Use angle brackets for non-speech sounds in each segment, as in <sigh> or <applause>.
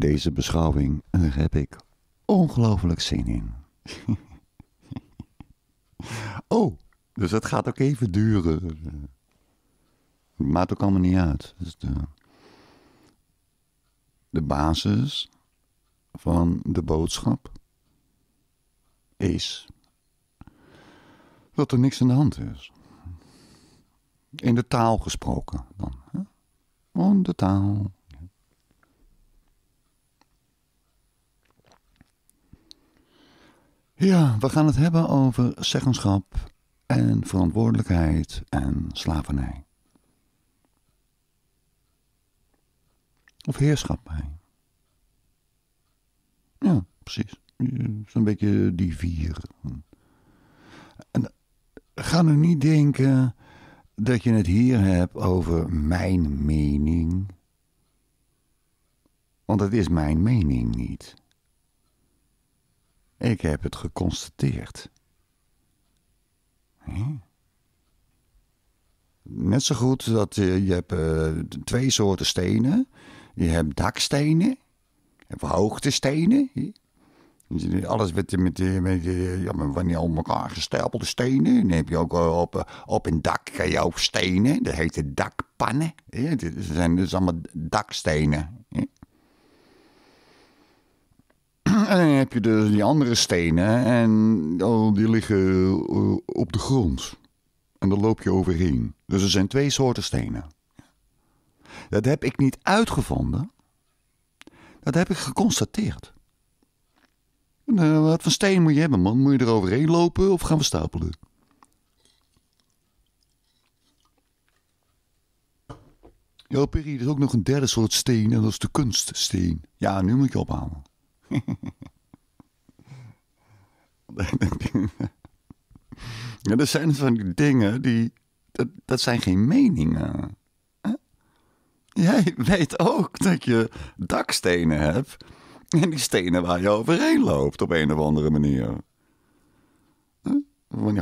Deze beschouwing heb ik ongelooflijk zin in. <laughs> oh, dus dat gaat ook even duren. Maakt ook allemaal niet uit. Dus de, basis van de boodschap is dat er niks aan de hand is. In de taal gesproken dan. Hè? de taal. Ja, we gaan het hebben over zeggenschap en verantwoordelijkheid en slavernij. Of heerschappij. Ja, precies. Zo'n beetje die vier. En eh, ga nu niet denken dat je het hier hebt over mijn mening. Want het is mijn mening niet. Ik heb het geconstateerd. Net zo goed dat je, eh, je hebt eh, twee soorten stenen. Je hebt dakstenen. Je hebt hoogtestenen. Alles met, met, met, ja, van die op elkaar gestapelde stenen. dan heb je ook eh, op, op een dak kan je ook stenen. Dat heet de dakpannen. Ja, dat zijn dus allemaal dakstenen. Ja. En dan heb je dus die andere stenen en die liggen eh, op de grond. En daar loop je overheen. Dus er zijn twee soorten stenen. Dat heb ik niet uitgevonden. Dat heb ik geconstateerd. Nou, wat voor steen moet je hebben, man? Moet je er overheen lopen of gaan we stapelen? Ja, Perry, er is ook nog een derde soort steen en dat is de kunststeen. Ja, nu moet je ophalen. <laughs> ja, dat zijn van die dingen die. Dat, dat zijn geen meningen. Jij weet ook dat je dakstenen hebt. En die stenen waar je overheen loopt op een of andere manier. Van die Je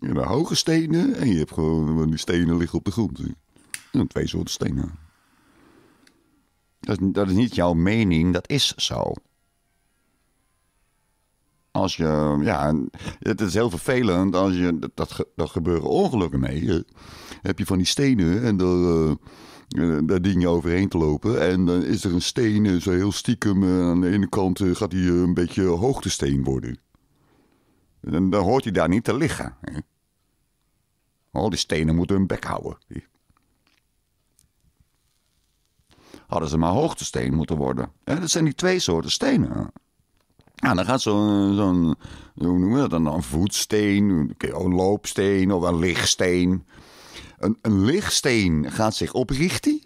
hebt hoge stenen en je hebt gewoon die stenen liggen op de grond. Twee soorten stenen. Dat, dat is niet jouw mening, dat is zo. Als je, ja, het is heel vervelend als je, dat, dat, gebeuren ongelukken mee. Je, heb je van die stenen en daar, uh, eh, eh, daar dien je overheen te lopen. En dan is er een steen, eh, zo heel stiekem, aan de ene kant gaat hij een beetje hoogtesteen worden. En dan hoort hij daar niet te liggen. Al die stenen moeten hun bek houden. hadden ze maar hoogtesteen moeten worden. dat zijn die twee soorten stenen. Ja, dan gaat zo'n, hoe noemen we dat dan? Een voetsteen, een loopsteen of een lichtsteen. Een, een lichtsteen gaat zich oprichten.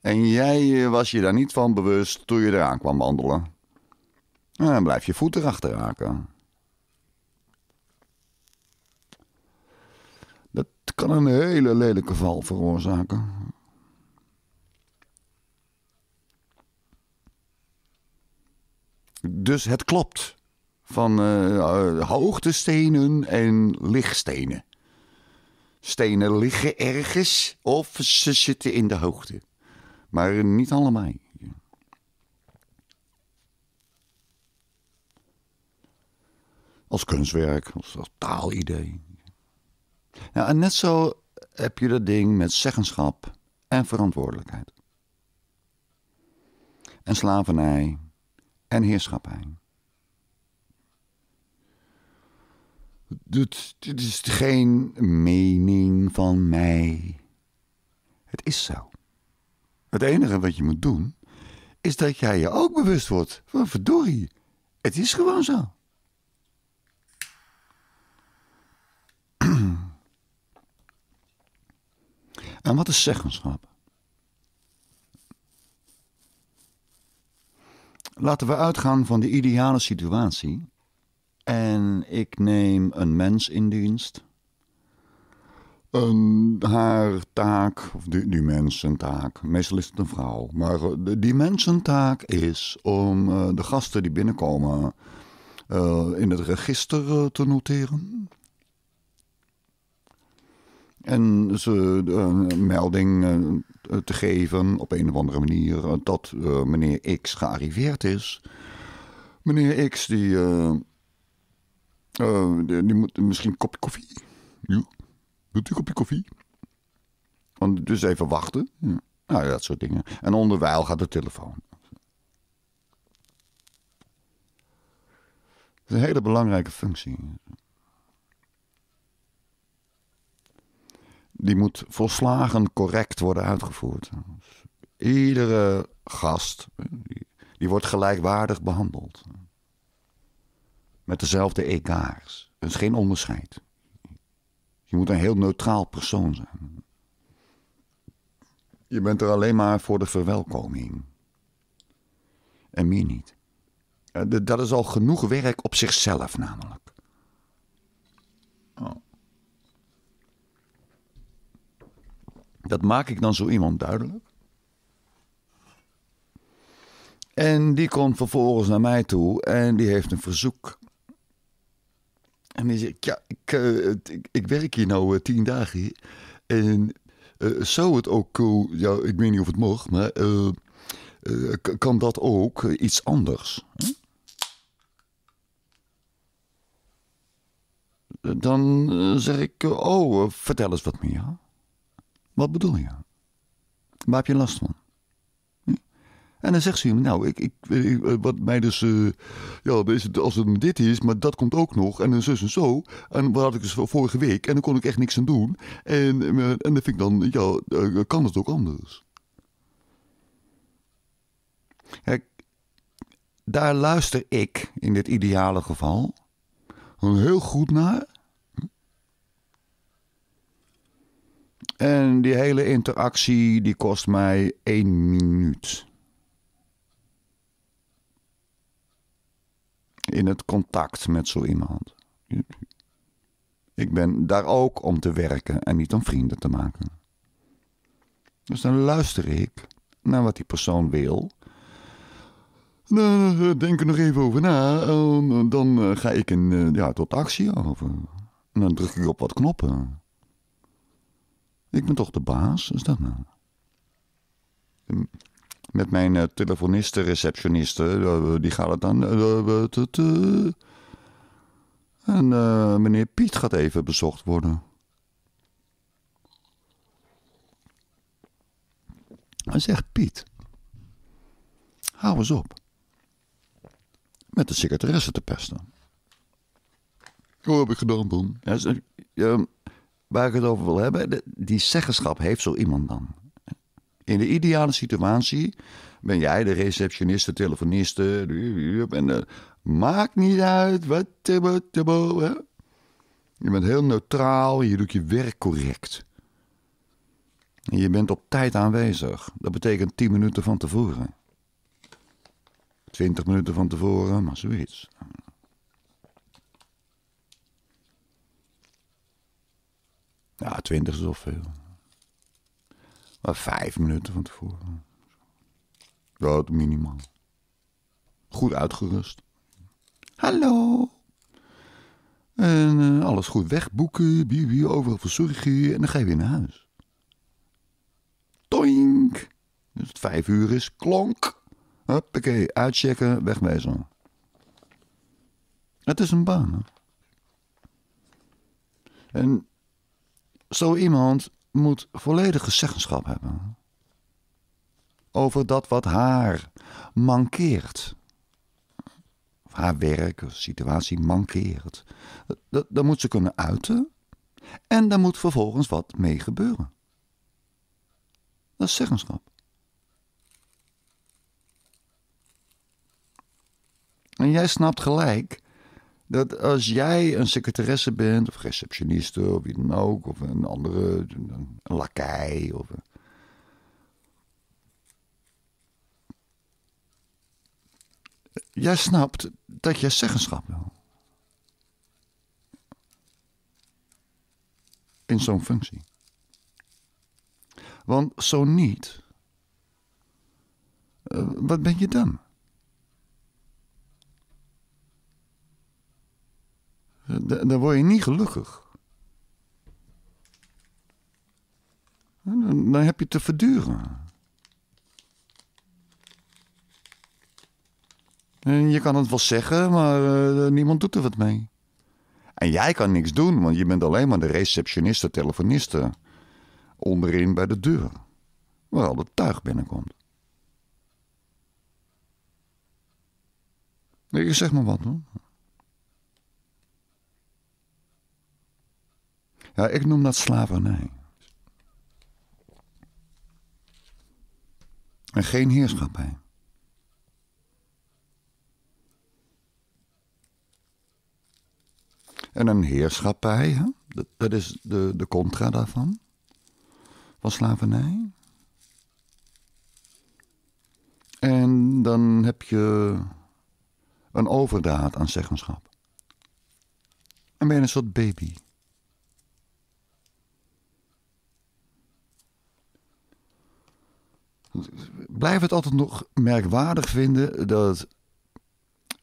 En jij eh, was je daar niet van bewust toen je eraan kwam wandelen. En dan blijf je voet erachter raken. Dat kan een hele lelijke val veroorzaken. Dus het klopt. Van uh, hoogtestenen en lichtstenen. Stenen liggen ergens of ze zitten in de hoogte. Maar niet allemaal. Als kunstwerk, als, taalidee. en net zo heb je dat ding met zeggenschap en verantwoordelijkheid. En slavernij en heerschappij. Dit, dit is geen mening van mij. Het is zo. Het enige wat je moet doen, is dat jij je ook bewust wordt van verdorie. Het is gewoon zo. <clears throat> En wat is zeggenschap? Laten we uitgaan van de ideale situatie. En ik neem een mens in dienst. En haar taak, of die, die mensentaak, meestal is het een vrouw, maar eh, die mensentaak is om eh, de gasten die binnenkomen eh, in het register te noteren. En ze eh, een melding eh, te geven op een of andere manier dat eh, meneer X gearriveerd is. Meneer X, die, die, moet misschien een kopje koffie. Ja. Wilt u een kopje koffie? Want dus even wachten. Nou ja, dat soort dingen. En onderwijl gaat de telefoon. Dat is een hele belangrijke functie. die moet volslagen correct worden uitgevoerd. iedere gast, die, wordt gelijkwaardig behandeld. Met dezelfde ekaars. Er is geen onderscheid. Je moet een heel neutraal persoon zijn. Je bent er alleen maar voor de verwelkoming. En meer niet. Eh, dat is al genoeg werk op zichzelf namelijk. Oh. Dat maak ik dan zo iemand duidelijk. En die komt vervolgens naar mij toe en die heeft een verzoek. En die zegt, ja, ik, eh, ik, werk hier nou eh, tien dagen. Hier. En eh, zou het ook, ja, ik weet niet of het mocht, maar kan dat ook iets anders? Hm? Dan zeg ik, oh, vertel eens wat meer. Wat bedoel je? Waar heb je last van? Hm? En dan zegt ze hem, nou, ik, ik, eh, wat mij dus, uh, ja, als het dit is, maar dat komt ook nog, en een zus en zo. En wat had ik dus vorige week, en dan kon ik echt niks aan doen. En, eh, en dan vind ik dan, ja, kan het ook anders? Kijk, daar luister ik, in dit ideale geval, heel goed naar. En die hele interactie die kost mij één minuut. In het contact met zo iemand. Ik ben daar ook om te werken en niet om vrienden te maken. Dus dan luister ik naar wat die persoon wil. Dan eh, denk ik nog even over na. Dan eh, ga ik in, eh, ja, tot actie over. En dan druk ik op wat knoppen. Ik ben toch de baas? Is dat nou? Ehm, met mijn eh, telefonisten, receptionisten, eh, die gaat het dan. Eh, en meneer Piet gaat even bezocht worden. Hij zegt Piet. Hou eens op. Met de secretaresse te pesten. Hoe oh, heb ik gedaan dan? Ja, waar ik het over wil hebben, die zeggenschap heeft zo iemand dan. In de ideale situatie ben jij de receptioniste, telefoniste. En eh, maakt niet uit wat. Je bent heel neutraal, je doet je werk correct. En je bent op tijd aanwezig. Dat betekent 10 minuten van tevoren. 20 minuten van tevoren, maar zoiets. Ja, twintig is al veel. Maar vijf minuten van tevoren. Dat minimaal. Goed uitgerust. Hallo. En eh, alles goed wegboeken, bibi, overal verzorgen. En dan ga je weer naar huis. Toink. Dus het vijf uur is, klonk. Hoppakee, uitchecken, wegwezen. Het is een baan. Hè? En zo iemand moet volledige zeggenschap hebben over dat wat haar mankeert. Of haar werk of situatie mankeert. Dat, dat moet ze kunnen uiten en daar moet vervolgens wat mee gebeuren. Dat is zeggenschap. En jij snapt gelijk dat als jij een secretaresse bent, of receptioniste, of wie dan ook, of een andere, een, lakai, of. Een... Jij snapt dat jij zeggenschap wil. In zo'n functie. Want zo niet, eh, wat ben je dan? Dan word je niet gelukkig. Dan heb je te verduren. En je kan het wel zeggen, maar eh, niemand doet er wat mee. En jij kan niks doen, want je bent alleen maar de receptioniste, telefoniste. Onderin bij de deur. Waar al de tuig binnenkomt. Ik zeg maar wat hoor. Ja, ik noem dat slavernij. En geen heerschappij. En een heerschappij, hè? Dat, dat is de, de contra daarvan, van slavernij. En dan heb je een overdaad aan zeggenschap. En ben je een soort baby. blijf het altijd nog merkwaardig vinden dat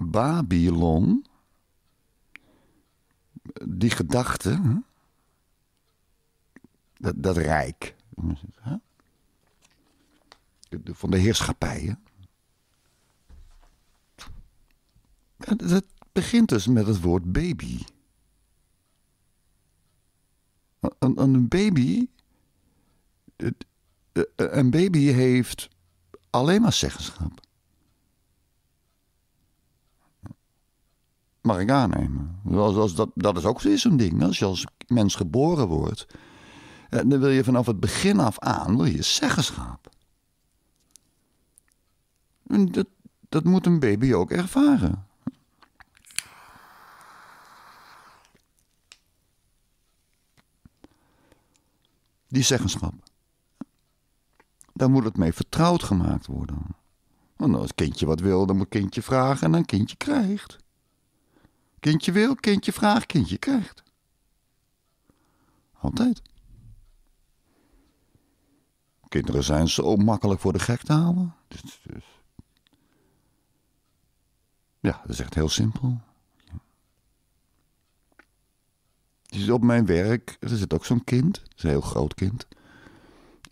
Babylon, die gedachte, dat, dat rijk, van de heerschappijen. Dat begint dus met het woord baby. Een, een baby eh, een baby heeft alleen maar zeggenschap. Mag ik aannemen. dat, dat is ook weer zo'n ding. Als je als mens geboren wordt, eh, dan wil je vanaf het begin af aan wil je zeggenschap. Dat, dat moet een baby ook ervaren. Die zeggenschap. Daar moet het mee vertrouwd gemaakt worden. Want als kindje wat wil, dan moet kindje vragen en dan kindje krijgt. Kindje wil, kindje vraagt, kindje krijgt. Altijd. Kinderen zijn zo makkelijk voor de gek te houden. Dus, dus. Ja, dat is echt heel simpel. Dus op mijn werk, er zit ook zo'n kind, een heel groot kind.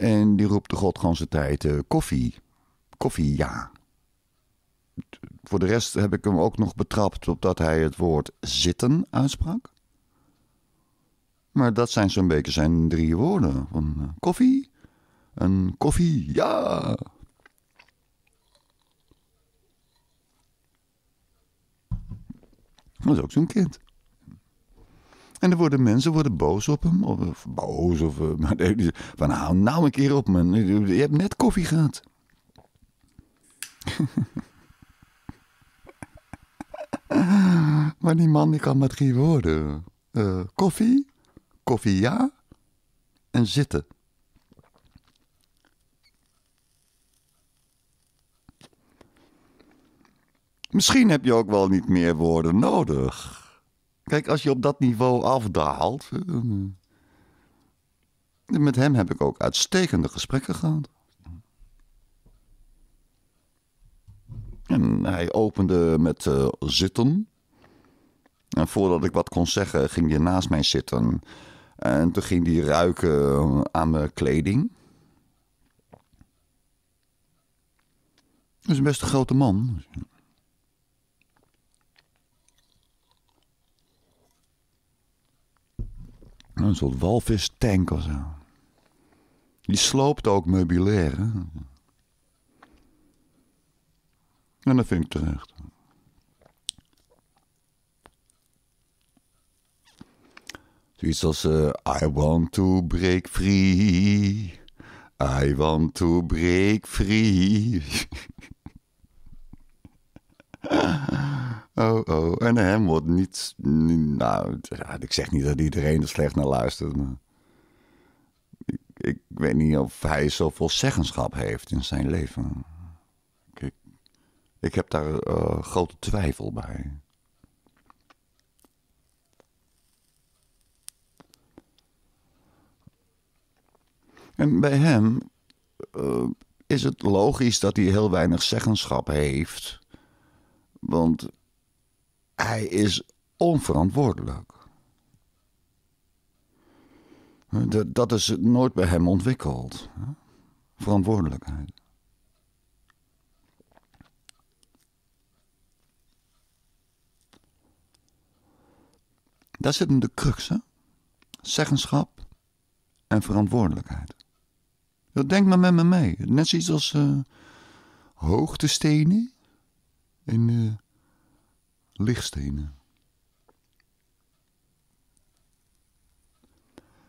En die roept de godganse tijd eh, koffie. Koffie, ja. voor de rest heb ik hem ook nog betrapt op dat hij het woord zitten uitsprak. Maar dat zijn zo'n beetje zijn drie woorden. Van eh, koffie, en koffie, ja. Dat is ook zo'n kind. En er worden mensen worden boos op hem. Of boos. Of, eh, <laughs> van hou nou een keer op man. Je hebt net koffie gehad. <laughs> maar die man die kan maar drie woorden. Eh, koffie, koffie ja en zitten. Misschien heb je ook wel niet meer woorden nodig. Kijk, als je op dat niveau afdaalt. Met hem heb ik ook uitstekende gesprekken gehad. En hij opende met eh, zitten. En voordat ik wat kon zeggen, ging hij naast mij zitten. En toen ging hij ruiken eh, aan mijn kleding. Dat is best grote man. Een soort tank of zo. Die sloopt ook meubilair. Hè? En dat vind ik terecht. Zoiets als eh, I want to break free. I want to break free. <laughs> Oh, oh. En hem wordt niet. Nou, ik zeg niet dat iedereen er slecht naar luistert, maar. Ik, weet niet of hij zoveel zeggenschap heeft in zijn leven. Ik, ik heb daar eh, grote twijfel bij. En bij hem eh, is het logisch dat hij heel weinig zeggenschap heeft. Want hij is onverantwoordelijk. Dat is nooit bij hem ontwikkeld. Verantwoordelijkheid. Daar zitten de crux, Zeggenschap en verantwoordelijkheid. Denk maar met me mee. Net zoiets als uh, hoogtestenen in lichtstenen.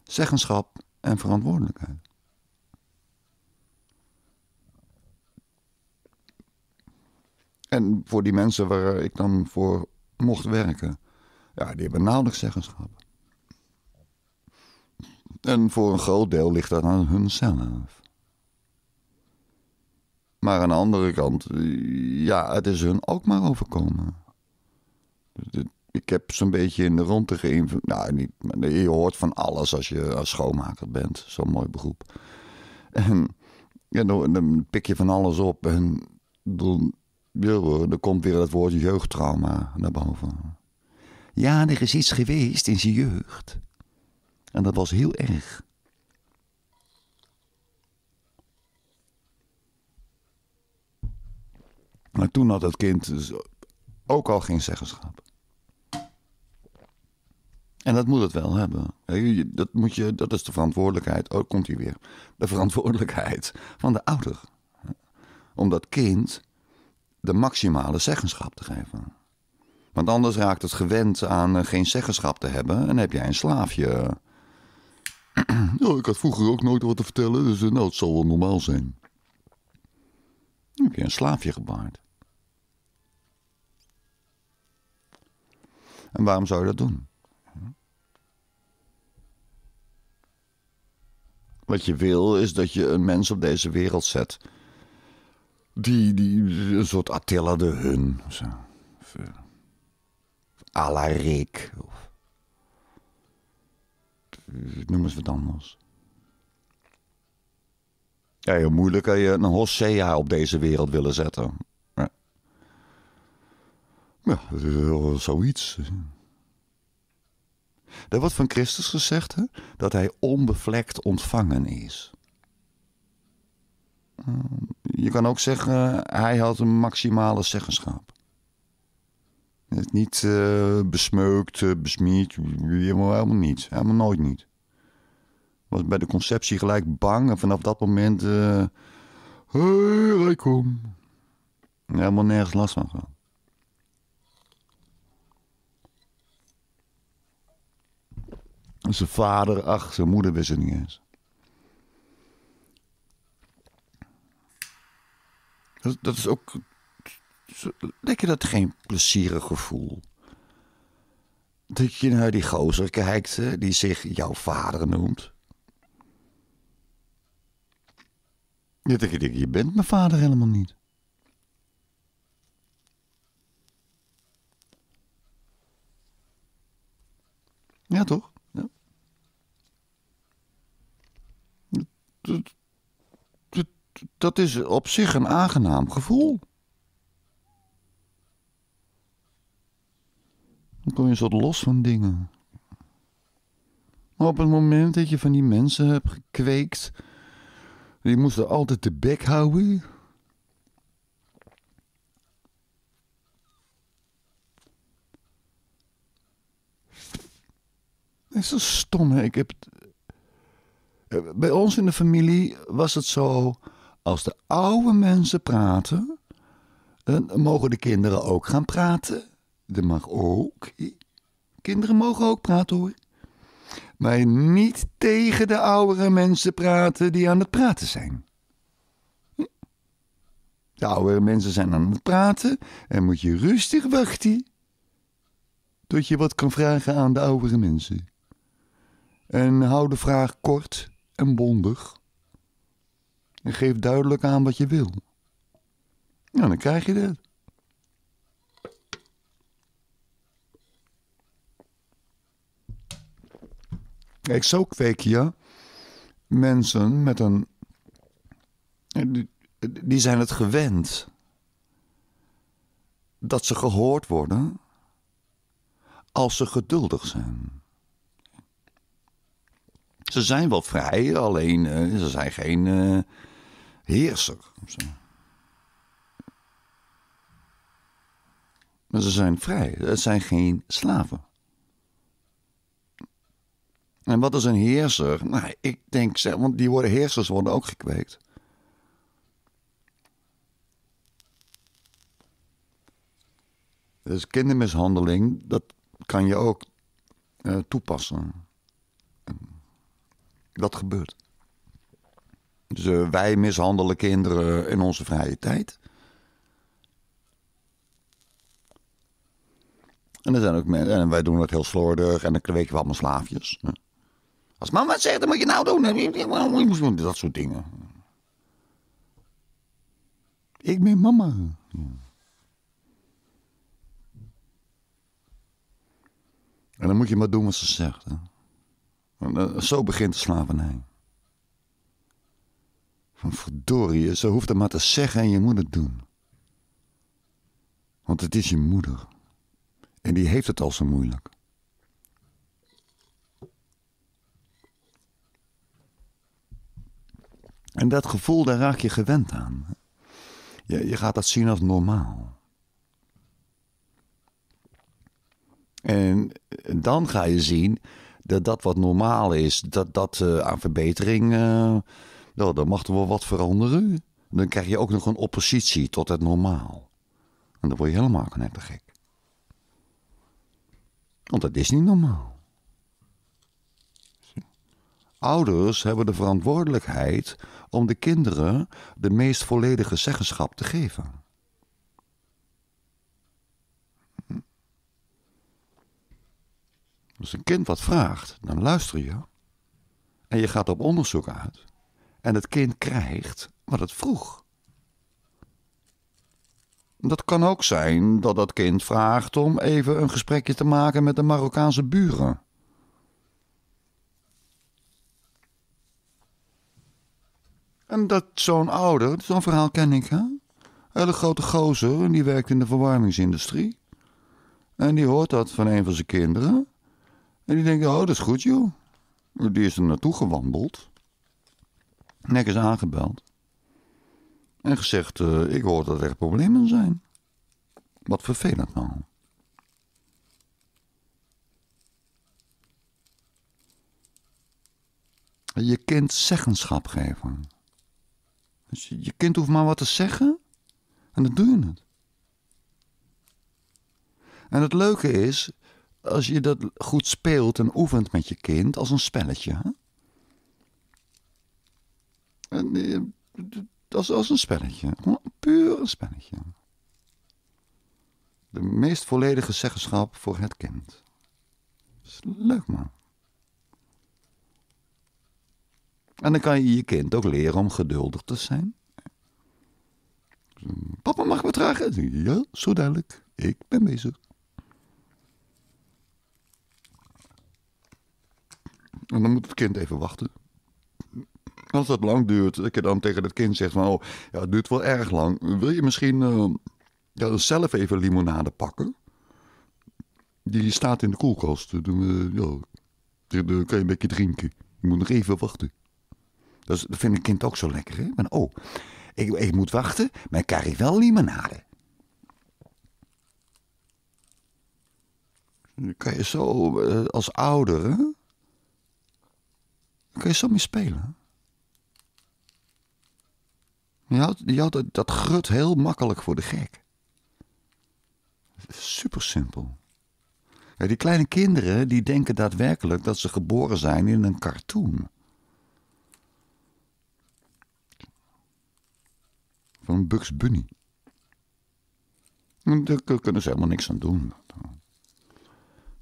Zeggenschap en verantwoordelijkheid. En voor die mensen waar ik dan voor mocht werken, ja, die hebben nauwelijks zeggenschap. En voor een groot deel ligt dat aan hunzelf. Maar aan de andere kant, ja, het is hun ook maar overkomen. Ik heb zo'n beetje in de rondte geïnvloed. Nou, niet, je hoort van alles als je als schoonmaker bent. Zo'n mooi beroep. En ja, dan, pik je van alles op. En dan, ja, dan komt weer dat woordje jeugdtrauma naar boven. Ja, er is iets geweest in zijn jeugd. En dat was heel erg. Maar toen had dat kind dus ook al geen zeggenschap. En dat moet het wel hebben. Dat, moet je, dat is de verantwoordelijkheid. Oh, komt hij weer. De verantwoordelijkheid van de ouder. Om dat kind de maximale zeggenschap te geven. Want anders raakt het gewend aan eh, geen zeggenschap te hebben. En heb jij een slaafje. oh, <clears throat> ik had vroeger ook nooit wat te vertellen, dus eh, nou, het zal wel normaal zijn. Dan heb je een slaafje gebaard. En waarom zou je dat doen? Wat je wil is dat je een mens op deze wereld zet. Die, die een soort Attila de Hun. Of zo. Of, uh, eh, Alarik. noem eens wat anders. Ja, heel moeilijk kan je een Hosea op deze wereld willen zetten. Ja, ja zoiets. Er wordt van Christus gezegd hè, dat hij onbevlekt ontvangen is. Eh, je kan ook zeggen, hij had een maximale zeggenschap. niet uh, besmeukt, eh, helemaal, niets, niet. Helemaal nooit niet. Was bij de conceptie gelijk bang en vanaf dat moment... Uh, hey, kom. Helemaal nergens last van gehad. zijn vader, ach, zijn moeder wist het niet eens. Dat, is ook lekker dat geen plezierig gevoel. Dat je naar die gozer kijkt die zich jouw vader noemt. dat ik denk, je bent mijn vader helemaal niet. Ja, toch? dat is op zich een aangenaam gevoel. Dan kom je zo soort los van dingen. Maar op het moment dat je van die mensen hebt gekweekt, die moesten altijd de bek houden. Dat is zo stom, hè? Ik heb het eh, bij ons in de familie was het zo: als de oude mensen praten, dan eh, mogen de kinderen ook gaan praten. Dat mag ook. Kinderen mogen ook praten hoor. Maar niet tegen de oudere mensen praten die aan het praten zijn. Hm? De oudere mensen zijn aan het praten en moet je rustig wachten tot je wat kan vragen aan de oudere mensen. En hou de vraag kort en bondig. En geef duidelijk aan wat je wil. Ja, nou, dan krijg je dit. Kijk, zo kweek je mensen met een. Die zijn het gewend dat ze gehoord worden als ze geduldig zijn. Ze zijn wel vrij, alleen eh, ze zijn geen eh, heerser. Maar ze zijn vrij, het zijn geen slaven. En wat is een heerser? Nou, ik denk, want die worden, heersers worden ook gekweekt. Dus kindermishandeling, dat kan je ook eh, toepassen. Dat gebeurt. Dus eh, wij mishandelen kinderen in onze vrije tijd. En, er zijn ook mensen, en wij doen dat heel slordig en dan kweken we allemaal slaafjes. Als mama het zegt, dan moet je nou doen. Dat soort dingen. Ik ben mama. En dan moet je maar doen wat ze zegt. Hè? Eh, zo begint de slavernij. Van verdorie, ze hoeft het maar te zeggen en je moet het doen. Want het is je moeder. En die heeft het al zo moeilijk. En dat gevoel, daar raak je gewend aan. Je, je gaat dat zien als normaal. En dan ga je zien dat dat wat normaal is, dat dat eh, aan verbetering, nou, dan mag er wel wat veranderen. Dan krijg je ook nog een oppositie tot het normaal. En dan word je helemaal gek. Want dat is niet normaal. Ouders hebben de verantwoordelijkheid om de kinderen de meest volledige zeggenschap te geven. Als dus een kind wat vraagt, dan luister je. En je gaat op onderzoek uit. En het kind krijgt wat het vroeg. Dat kan ook zijn dat dat kind vraagt om even een gesprekje te maken met de Marokkaanse buren. En dat zo'n ouder, zo'n verhaal ken ik, hè? Hele grote gozer, en die werkt in de verwarmingsindustrie. En die hoort dat van een van zijn kinderen. En die denkt, oh, dat is goed, joh. Die is er naartoe gewandeld. Nek is aangebeld. En gezegd, eh, ik hoor dat er problemen zijn. Wat vervelend nou. Je kind zeggenschap geven. Dus je kind hoeft maar wat te zeggen. En dan doe je het. En het leuke is, als je dat goed speelt en oefent met je kind als een spelletje. Hè? En, eh, als, als een spelletje. Puur een spelletje. De meest volledige zeggenschap voor het kind. Is leuk man. En dan kan je je kind ook leren om geduldig te zijn. Papa mag me dragen? Ja, zo duidelijk. Ik ben bezig. En dan moet het kind even wachten. Als dat lang duurt, dat je dan tegen het kind zegt van... oh, ja, het duurt wel erg lang. Wil je misschien eh, zelf even limonade pakken? Die staat in de koelkast. Dan, uh, kan je een beetje drinken. Je moet nog even wachten. Dat, is, vindt een kind ook zo lekker, hè? Maar, oh, ik, ik moet wachten, maar ik krijg wel limonade. Dan kan je zo eh, als ouder, hè? Dan kun je zo mee spelen. Je houdt, dat, grut heel makkelijk voor de gek. Super simpel. die kleine kinderen die denken daadwerkelijk dat ze geboren zijn in een cartoon. Van Bugs Bunny. Daar kunnen ze helemaal niks aan doen.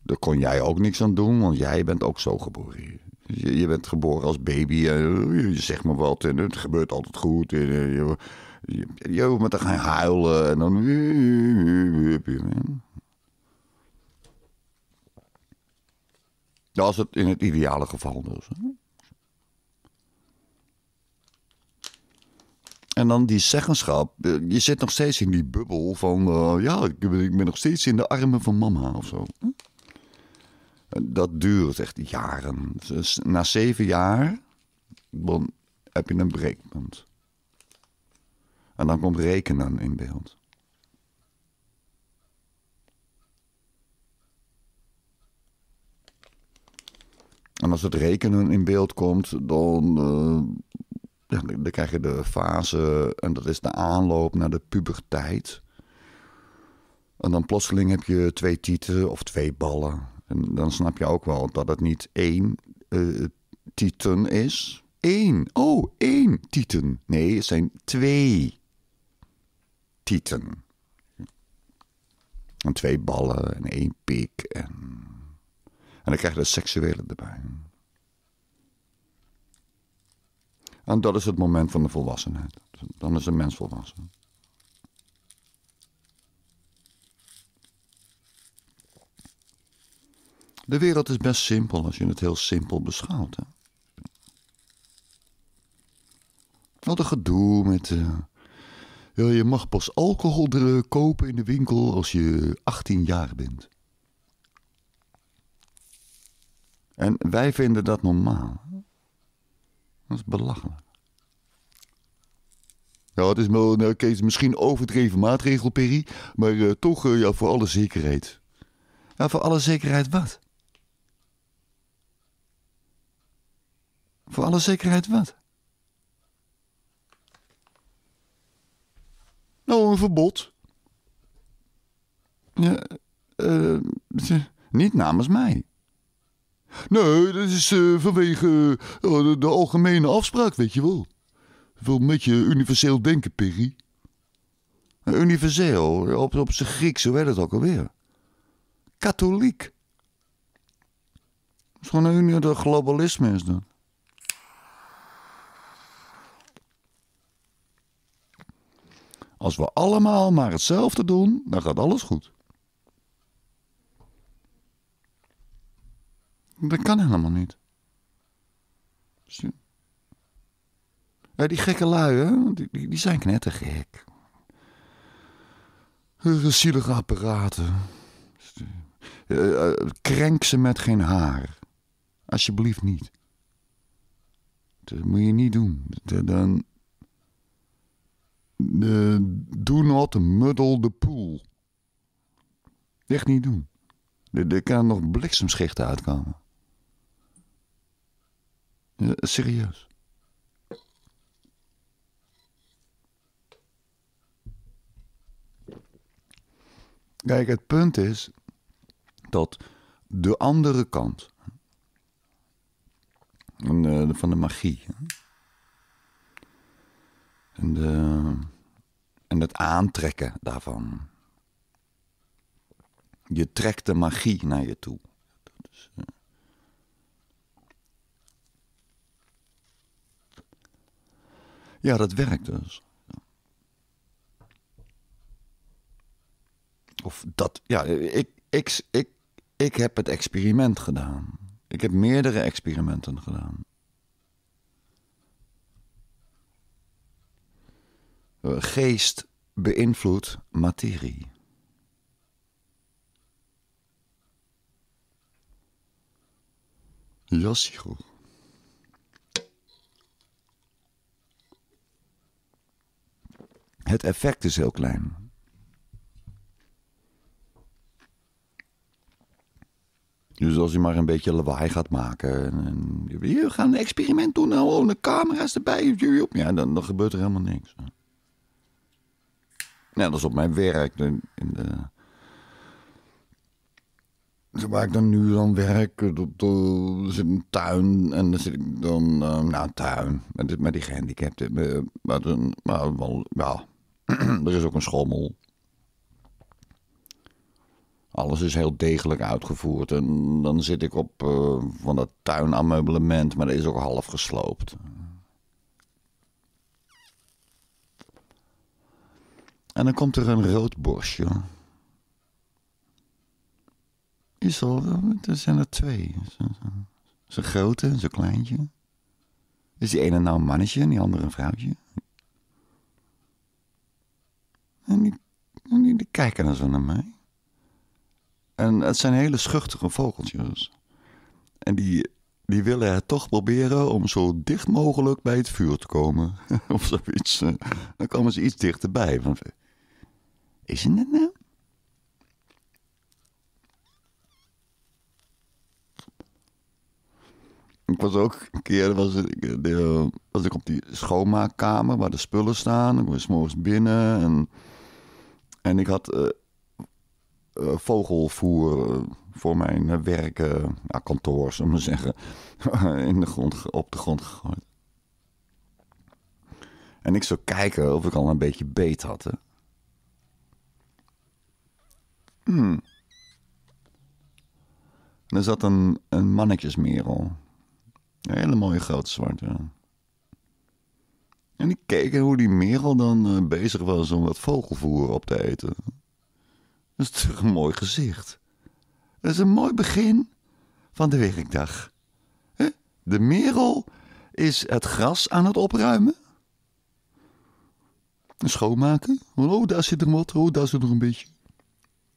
Daar kon jij ook niks aan doen, want jij bent ook zo geboren. Je, je bent geboren als baby, en, eh, je zegt maar wat en het gebeurt altijd goed. En, eh, je, je, je hoeft maar te gaan huilen en dan... Eh, Dat is het in het ideale geval dus. En dan die zeggenschap. Je zit nog steeds in die bubbel van... ja, ik ben, ik ben nog steeds in de armen van mama of zo dat duurt echt jaren. Dus na zeven jaar dan heb je een breekpunt. En dan komt rekenen in beeld. En als het rekenen in beeld komt, eh, dan, dan krijg je de fase, en dat is de aanloop naar de puberteit. En dan plotseling heb je twee tieten of twee ballen. En dan snap je ook wel dat het niet één uh, eh, titan is. Eén. Oh, één titan. Nee, het zijn twee titan. En twee ballen en één pik En, en dan krijg je de seksuele erbij. En dat is het moment van de volwassenheid. Dan is een mens volwassen. De wereld is best simpel als je het heel simpel beschouwt. Hè? Wat een gedoe met. Eh, ja, je mag pas alcohol kopen in de winkel als je 18 jaar bent. En wij vinden dat normaal. Dat is belachelijk. Ja, het is wel, nou, misschien overdreven maatregel, Perry, maar eh, toch eh, ja, voor alle zekerheid. Ja, voor alle zekerheid wat? Voor alle zekerheid wat? Nou, een verbod. Ja, eh, eh, niet namens mij. Nee, dat is eh, vanwege de, algemene afspraak, weet je wel. Wel een beetje universeel denken, Perry. Universeel, op, op zijn Grieks, zo werd het ook alweer? Katholiek. Het is gewoon een, globalisme is dat. Als we allemaal maar hetzelfde doen, dan gaat alles goed. Dat kan helemaal niet. die gekke lui, hè? Die, die, die zijn knettergek. Eh, zielige apparaten. Eh, eh, krenk ze met geen haar. Alsjeblieft niet. Dat moet je niet doen. Dan, uh, do not muddle the pool. Echt niet doen. Er, kan nog bliksemschichten uitkomen. serieus. Kijk, het punt is dat de andere kant van de magie. En, de, en het aantrekken daarvan. Je trekt de magie naar je toe. Dus, eh, ja, dat werkt dus. Of dat, ja, ik, ik, ik, ik heb het experiment gedaan. Ik heb meerdere experimenten gedaan. Geest beïnvloedt materie. Yassiro. Het effect is heel klein. Dus als je maar een beetje lawaai gaat maken. En, we gaan een experiment doen, nou, oh, de camera's erbij. Ja, dan, dan gebeurt er helemaal niks. Net als op mijn werk. In de, waar ik dan nu dan werk, er zit een tuin en dan zit ik dan, uh, nou tuin, met, met die gehandicapten, eh, maar dan, maar wel, ja, <clears throat> er is ook een schommel. Alles is heel degelijk uitgevoerd en dan zit ik op eh, van dat tuinameublement, maar dat is ook half gesloopt. En dan komt er een rood borstje. Is al, er zijn er twee. Zo'n grote en zo'n kleintje. Is die ene nou een mannetje en die andere een vrouwtje? En die, die, kijken dan zo naar mij. En het zijn hele schuchtere vogeltjes. En die, die willen het toch proberen om zo dicht mogelijk bij het vuur te komen. <laughs> of zoiets. Dan komen ze iets dichterbij. Isn't it now? Ik was ook een keer was, ik, eh, was ik op die schoonmaakkamer waar de spullen staan. Ik was morgens binnen en, en ik had eh, eh, vogelvoer voor mijn werken, kantoor, zullen we zeggen, <laughs> in de grond, op de grond gegooid. En ik zou kijken of ik al een beetje beet had. Hmm. En er zat een, een mannetjesmerel. Een hele mooie grote zwarte. En ik keek hoe die merel dan eh, bezig was om wat vogelvoer op te eten. Dat is toch een mooi gezicht. Dat is een mooi begin van de werkdag. Huh? De merel is het gras aan het opruimen. Schoonmaken. Oh, daar zit er wat. Oh, daar zit er een beetje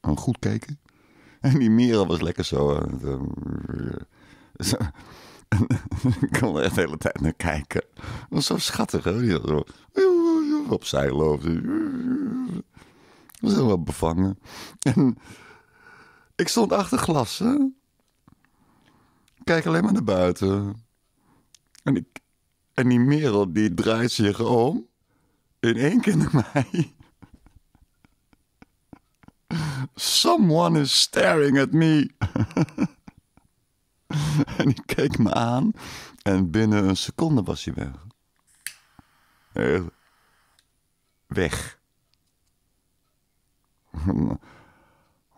aan goed kijken En die Merel was lekker zo. Eh, eh, <laughs> ik kon er echt de hele tijd naar kijken. Dat was zo schattig, hè? Die zo opzij loofde. was helemaal bevangen. En ik stond achter glas, hè? Kijk alleen maar naar buiten. En, ik, en die Merel die draait zich om. In één keer naar mij. Someone is staring at me. <laughs> en die keek me aan en binnen een seconde was hij eh, weg. Heel weg.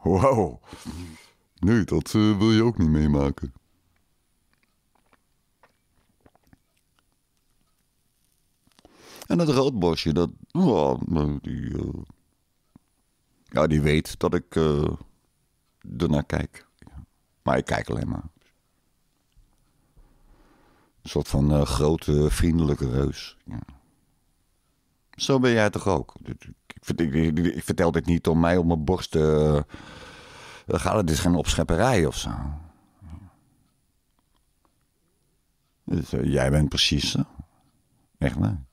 Wow. Nee, dat eh, wil je ook niet meemaken. En dat bosje dat. Oh, die. Eh, ja, die weet dat ik eh, ernaar kijk. Maar ik kijk alleen maar. Een soort van eh, grote, vriendelijke reus. Ja. Zo ben jij toch ook? Ik, ik, vertel dit niet om mij op mijn borst te. Uh, eh, gaat het is geen opschepperij of zo. Dus, jij bent precies zo. Echt waar.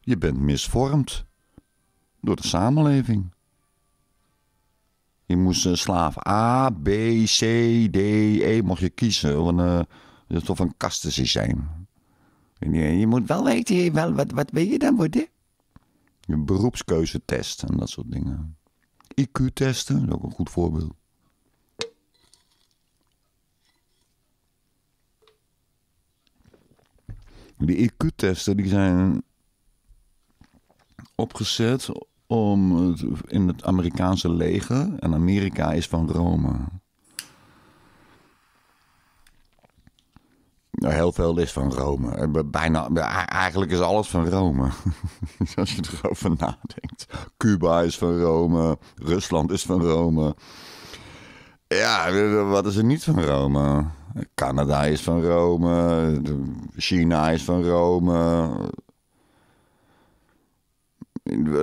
Je bent misvormd door de samenleving. Je moest een eh, slaaf A, B, C, D, E mocht je kiezen. Want, uh, eh, dat een kasten zijn. En je, je, moet wel weten, wel, wat, wat wil je dan worden? Je beroepskeuzetest en dat soort dingen. IQ-testen, dat is ook een goed voorbeeld. Die IQ-testen die zijn opgezet om in het Amerikaanse leger. En Amerika is van Rome. Heel veel is van Rome. Eh, bijna, eigenlijk is alles van Rome. <laughs> Als je erover nadenkt. Cuba is van Rome. Rusland is van Rome. Ja, wat is er niet van Rome? Canada is van Rome. China is van Rome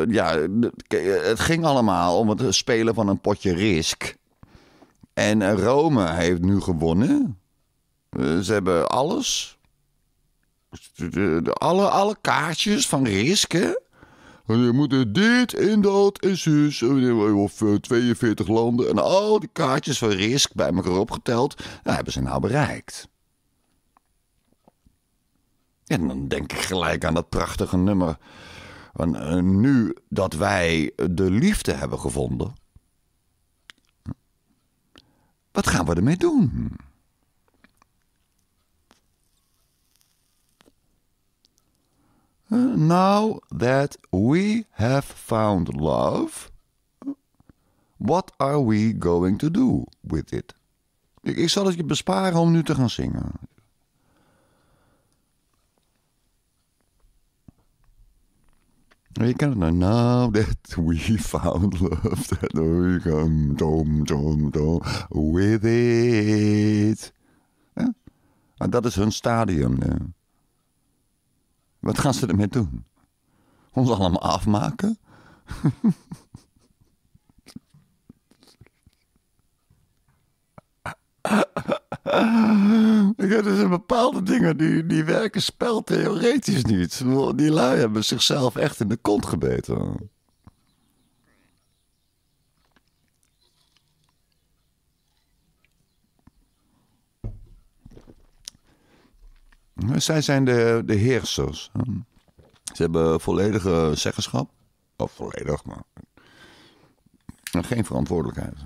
ja, eh, het ging allemaal om het spelen van een potje risk. En eh, Rome heeft nu gewonnen. Eh, ze hebben alles. Alle, alle kaartjes van risken. Je moet dit en dat en zus. Of 42 landen. En al die kaartjes van risk bij elkaar opgeteld. Nou, hebben ze nou bereikt. En dan denk ik gelijk aan dat prachtige nummer eh, nu dat wij de liefde hebben gevonden, wat gaan we ermee doen? Eh, Now that we have found love, what are we going to do with it? Ik, ik zal het je besparen om nu te gaan zingen. Je kan nou. Now that we found love, that we come dom, dom, dom with it. Ja? En ah, dat is hun stadium. Ja. Wat gaan ze ermee doen? Ons allemaal afmaken? <laughs> Eh, er zijn bepaalde dingen die, die werken speltheoretisch niet. Die lui hebben zichzelf echt in de kont gebeten. Zij zijn de, de heersers. Ze hebben volledige zeggenschap. Of volledig, maar. Geen verantwoordelijkheid.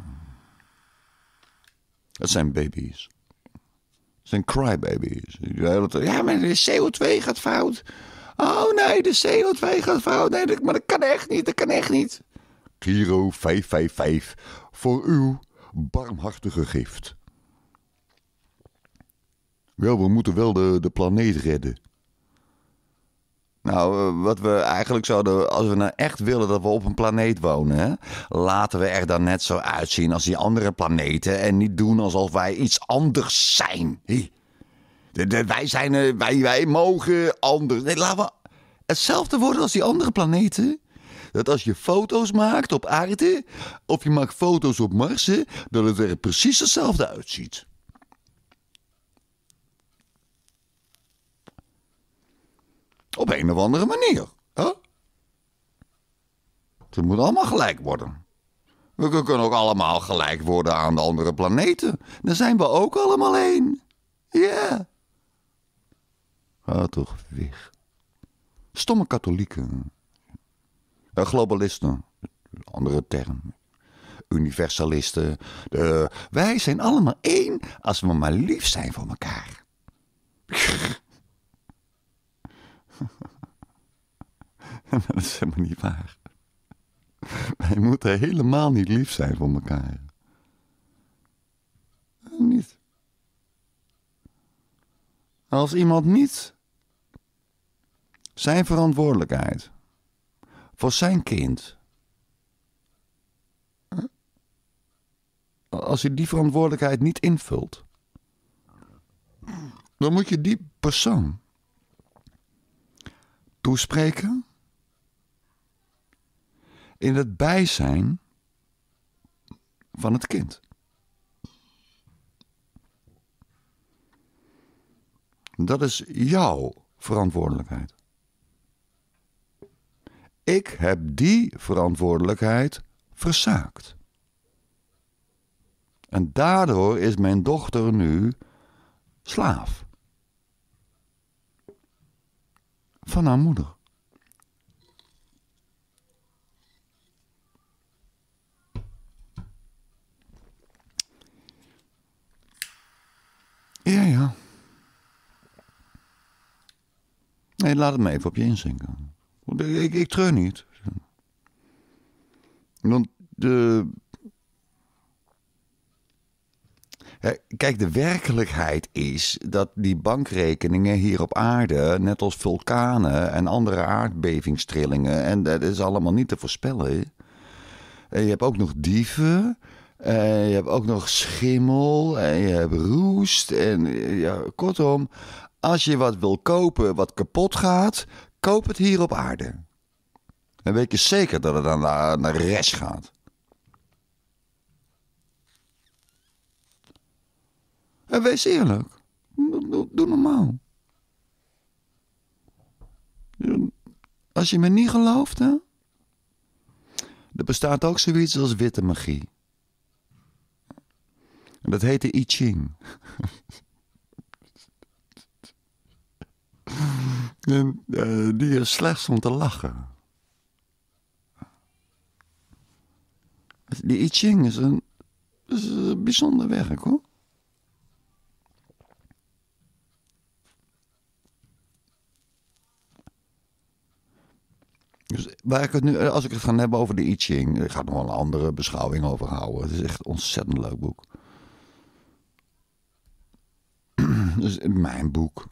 Het zijn baby's zijn crybabies. Ja, maar de CO2 gaat fout. Oh nee, de CO2 gaat fout. Nee, dat, maar dat kan echt niet, dat kan echt niet. Kiro 555 voor uw barmhartige gift. Wel, we moeten wel de, de planeet redden. Nou, eh, wat we eigenlijk zouden, als we nou echt willen dat we op een planeet wonen, hè, laten we er dan net zo uitzien als die andere planeten en niet doen alsof wij iets anders zijn. wij, zijn eh, wij, wij mogen anders. Nee, laten we hetzelfde worden als die andere planeten. Dat als je foto's maakt op aarde of je maakt foto's op Mars, dat het er precies hetzelfde uitziet. Op een of andere manier. Huh? Het moet allemaal gelijk worden. We kunnen ook allemaal gelijk worden aan de andere planeten. Dan zijn we ook allemaal één. Ja. Yeah. toch weg. Stomme katholieken. Eh, globalisten. Andere term. Universalisten. De, wij zijn allemaal één als we maar lief zijn voor elkaar. <laughs> dat is helemaal niet waar. Wij moeten helemaal niet lief zijn voor elkaar. Nou, niet. Als iemand niet zijn verantwoordelijkheid voor zijn kind. Eh, als hij die verantwoordelijkheid niet invult, dan moet je die persoon toespreken. In het bijzijn van het kind. Dat is jouw verantwoordelijkheid. Ik heb die verantwoordelijkheid verzaakt. En daardoor is mijn dochter nu slaaf. van haar moeder. Ja, ja. Nee, laat het me even op je inzinken. Ik, ik, ik treur niet. Want de Kijk, de werkelijkheid is dat die bankrekeningen hier op aarde, net als vulkanen en andere aardbevingstrillingen, en dat is allemaal niet te voorspellen. En je hebt ook nog dieven. En je hebt ook nog schimmel en je hebt roest. En ja, kortom, als je wat wil kopen wat kapot gaat, koop het hier op aarde. Dan weet je zeker dat het dan naar aan de rest gaat. En wees eerlijk. Doe, doe normaal. Als je me niet gelooft, hè? Er bestaat ook zoiets als witte magie. En dat heet de I Ching. <laughs> en, eh, die is slechts om te lachen. Die I Ching is een, is een bijzonder werk hoor. Dus waar ik het nu, eh, als ik het ga hebben over de I Ching, ik ga er nog wel een andere beschouwing over houden. Het is echt een ontzettend leuk boek. <clears throat> dus mijn boek.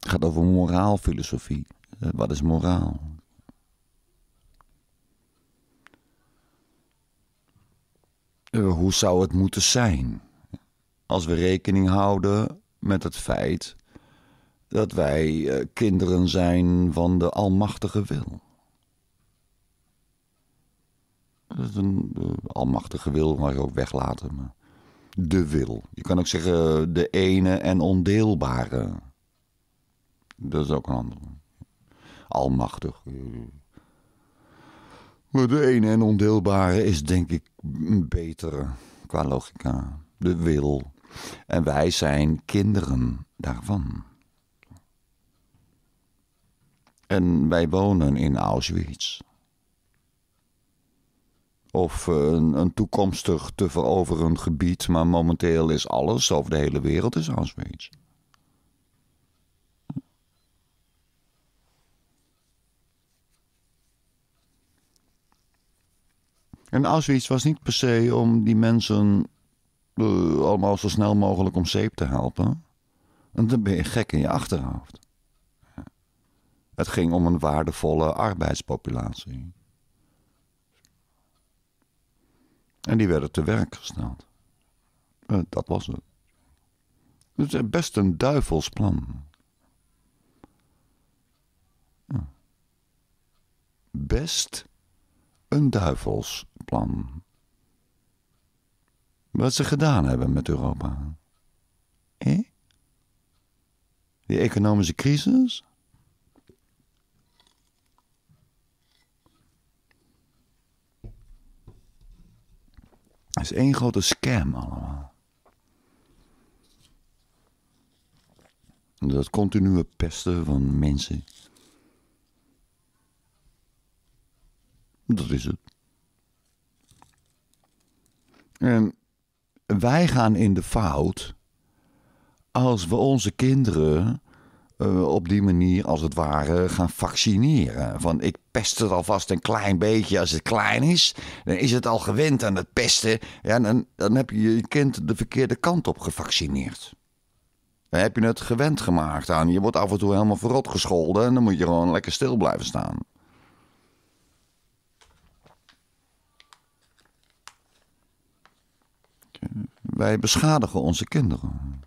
Het gaat over moraalfilosofie. Eh, wat is moraal? Eh, hoe zou het moeten zijn als we rekening houden met het feit dat wij eh, kinderen zijn van de almachtige wil. Dat is een eh, almachtige wil, mag je ook weglaten. Maar de wil. Je kan ook zeggen eh, de ene en ondeelbare. Dat is ook een andere. Almachtig. Maar de ene en ondeelbare is denk ik beter qua logica. De wil. En wij zijn kinderen daarvan. En wij wonen in Auschwitz. Of eh, een, een toekomstig te veroveren gebied, maar momenteel is alles over de hele wereld is Auschwitz. En Auschwitz was niet per se om die mensen eh, allemaal zo snel mogelijk om zeep te helpen. Want dan ben je gek in je achterhoofd. Het ging om een waardevolle arbeidspopulatie. En die werden te werk gesteld. Eh, dat was het. Het is best een duivels plan. Best een duivels plan. Wat ze gedaan hebben met Europa. Eh? Die economische crisis? is één grote scam allemaal. Dat continue pesten van mensen. Dat is het. En wij gaan in de fout als we onze kinderen eh, op die manier als het ware gaan vaccineren. Van ik pest het alvast een klein beetje als het klein is. Dan is het al gewend aan het pesten. Ja, dan, dan heb je je kind de verkeerde kant op gevaccineerd. Dan heb je het gewend gemaakt aan. Je wordt af en toe helemaal verrot gescholden en dan moet je gewoon lekker stil blijven staan. Wij beschadigen onze kinderen.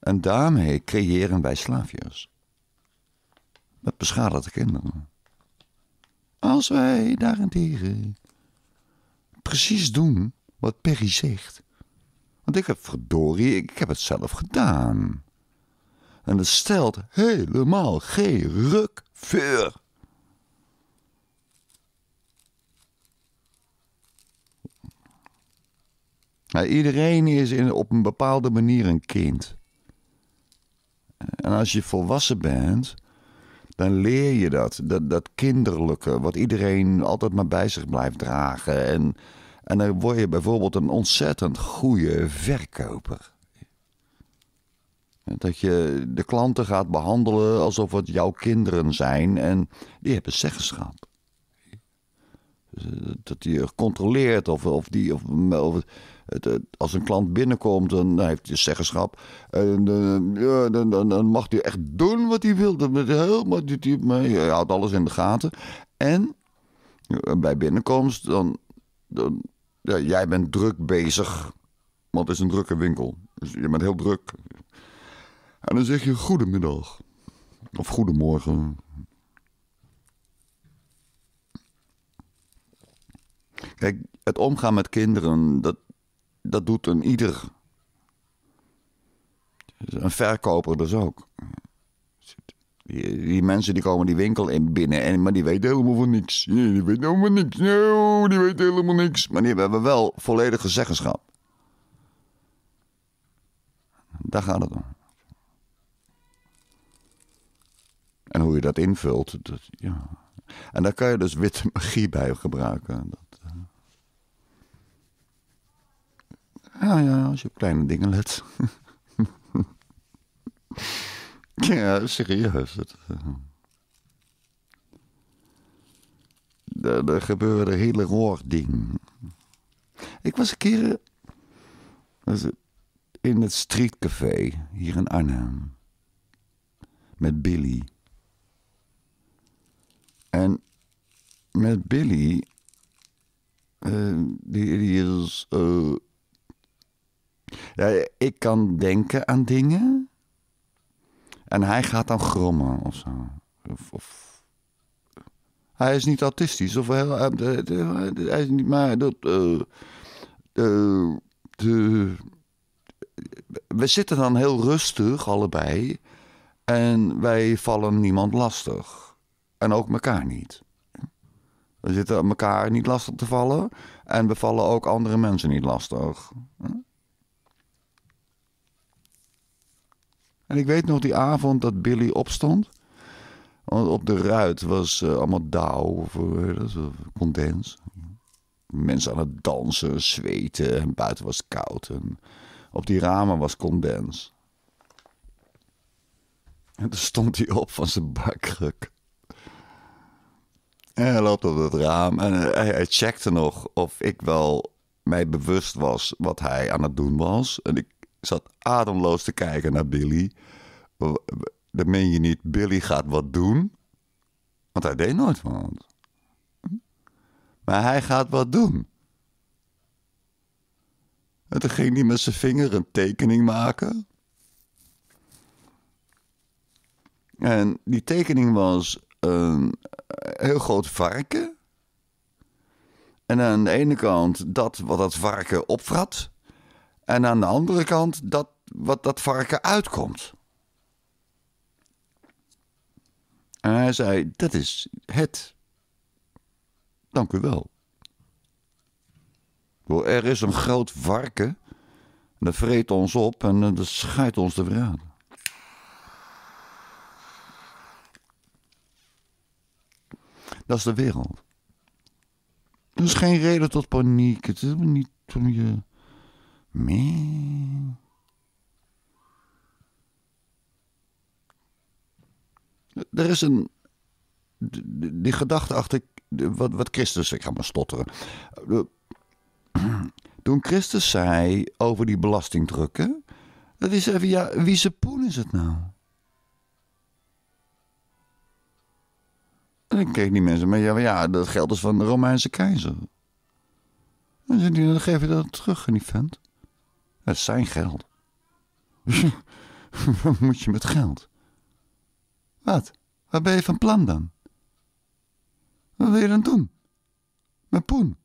En daarmee creëren wij slaafjes. Dat beschadigde kinderen. Als wij daarentegen eh, precies doen wat Perry zegt. Want ik heb verdorie, ik heb het zelf gedaan. En het stelt helemaal geen ruk voor. Nou, iedereen is in, op een bepaalde manier een kind. En als je volwassen bent, dan leer je dat. Dat, dat kinderlijke, wat iedereen altijd maar bij zich blijft dragen. En, en dan word je bijvoorbeeld een ontzettend goede verkoper. Dat je de klanten gaat behandelen alsof het jouw kinderen zijn en die hebben zeggenschap. Dus, eh, dat je controleert of, of, die, of, of als een klant binnenkomt, dan nou, heeft hij dus zeggenschap. En eh, ja, dan, dan, dan, mag hij echt doen wat hij wil. Dat helemaal die type houdt alles in de gaten. En bij binnenkomst, dan, dan jij bent druk bezig. Want het is een drukke winkel. Dus je bent heel druk. En dan zeg je goedemiddag. Of goedemorgen. Kijk, het omgaan met kinderen, dat, dat doet een ieder. Een verkoper dus ook. Die, mensen die komen die winkel in binnen, en, maar die weten helemaal van niks. Die weten helemaal niks. Oh, die weten helemaal niks. Maar die hebben wel volledige zeggenschap. Daar gaat het om. En hoe je dat invult, dat, ja. En daar kan je dus witte magie bij gebruiken. Ja, ja, als je op kleine dingen let. <laughs> ja, serieus. Dat, eh, daar, gebeurde gebeuren hele roor dingen. Ik was een keer eh, in het streetcafé hier in Arnhem. Met Billy. En met Billy, eh, die, is ik kan denken aan dingen. En hij gaat dan grommen of zo. Of, of. Hij is niet autistisch. Of heel, eh, hij is niet maar. Dat, eh, de, we zitten dan heel rustig, allebei. En wij vallen niemand lastig. En ook elkaar niet. We zitten elkaar niet lastig te vallen. En we vallen ook andere mensen niet lastig. En ik weet nog die avond dat Billy opstond. Want op de ruit was eh, allemaal dauw, voor condens. Mensen aan het dansen, zweten en buiten was het koud. En op die ramen was condens. En toen stond hij op van zijn bakruk. En hij loopt op het raam en eh, hij, hij checkte nog of ik wel mij bewust was wat hij aan het doen was. En ik zat ademloos te kijken naar Billy. Dan meen je niet, Billy gaat wat doen. Want hij deed nooit wat. Maar hij gaat wat doen. En toen ging hij met zijn vinger een tekening maken. En die tekening was een heel groot varken. En aan de ene kant dat wat dat varken opvrat. En aan de andere kant dat wat dat varken uitkomt. En hij zei: Dat is het. Dank u wel. Er is een groot varken. Dat vreet ons op en eh, dat scheidt ons de verraden. Dat is de wereld. Er is geen reden tot paniek. Het is niet om je Mee. Er is een. Die, gedachte achter. Wat, wat Christus. Ik ga maar stotteren. <clears throat> Toen Christus zei over die belastingdrukken. Dat is even. Ja, wie ze poen is het nou? En dan keken die mensen maar ja, ja, dat geld is van de Romeinse keizer. En dan geef je dat terug en die vent. Het zijn geld. <laughs> Wat moet je met geld? Wat? Wat ben je van plan dan? Wat wil je dan doen? Met Poen?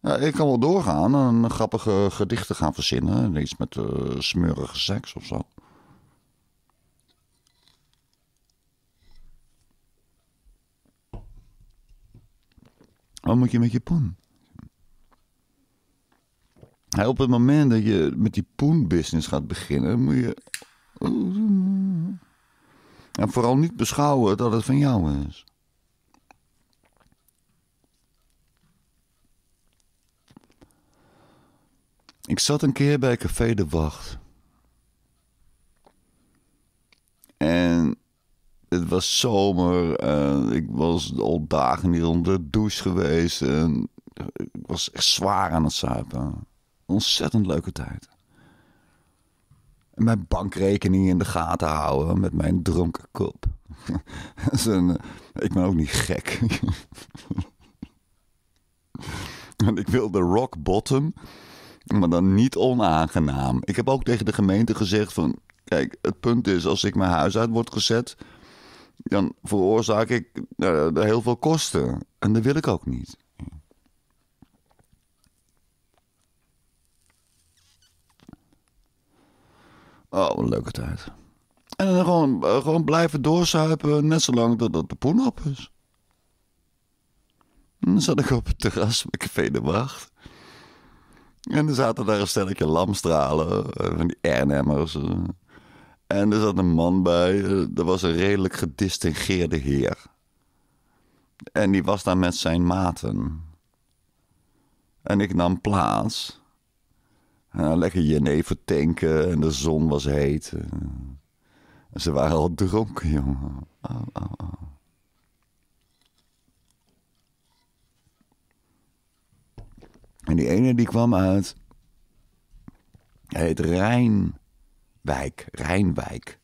Ja, ik kan wel doorgaan en een grappige gedichten gaan verzinnen. Iets met uh, smeurige seks of zo. Wat moet je met je poen? Hey, op het moment dat je met die poenbusiness business gaat beginnen, moet je. En vooral niet beschouwen dat het van jou is. Ik zat een keer bij Café de Wacht. En het was zomer en ik was al dagen niet onder de douche geweest. En ik was echt zwaar aan het zuipen. Ontzettend leuke tijd. mijn bankrekening in de gaten houden met mijn dronken kop. <laughs> een, eh, ik ben ook niet gek. <laughs> en ik wil de rock bottom, maar dan niet onaangenaam. Ik heb ook tegen de gemeente gezegd van... Kijk, het punt is, als ik mijn huis uit word gezet... dan veroorzaak ik uh, heel veel kosten. En dat wil ik ook niet. Oh, een leuke tijd. En dan gewoon, eh, gewoon blijven doorzuipen, net zolang dat, dat de poen op is. En dan zat ik op het terras met Café de Wacht. En er zaten daar een stelletje lamstralen, eh, van die Arnhemmers. Eh. En er zat een man bij, dat was een redelijk gedistingeerde heer. En die was daar met zijn maten. En ik nam plaats. Lekker lekker jenever tanken en de zon was heet. Eh, en ze waren al dronken, jongen. Ah, ah, ah. En die ene die kwam uit. Hij heet Rijnwijk. Rijnwijk.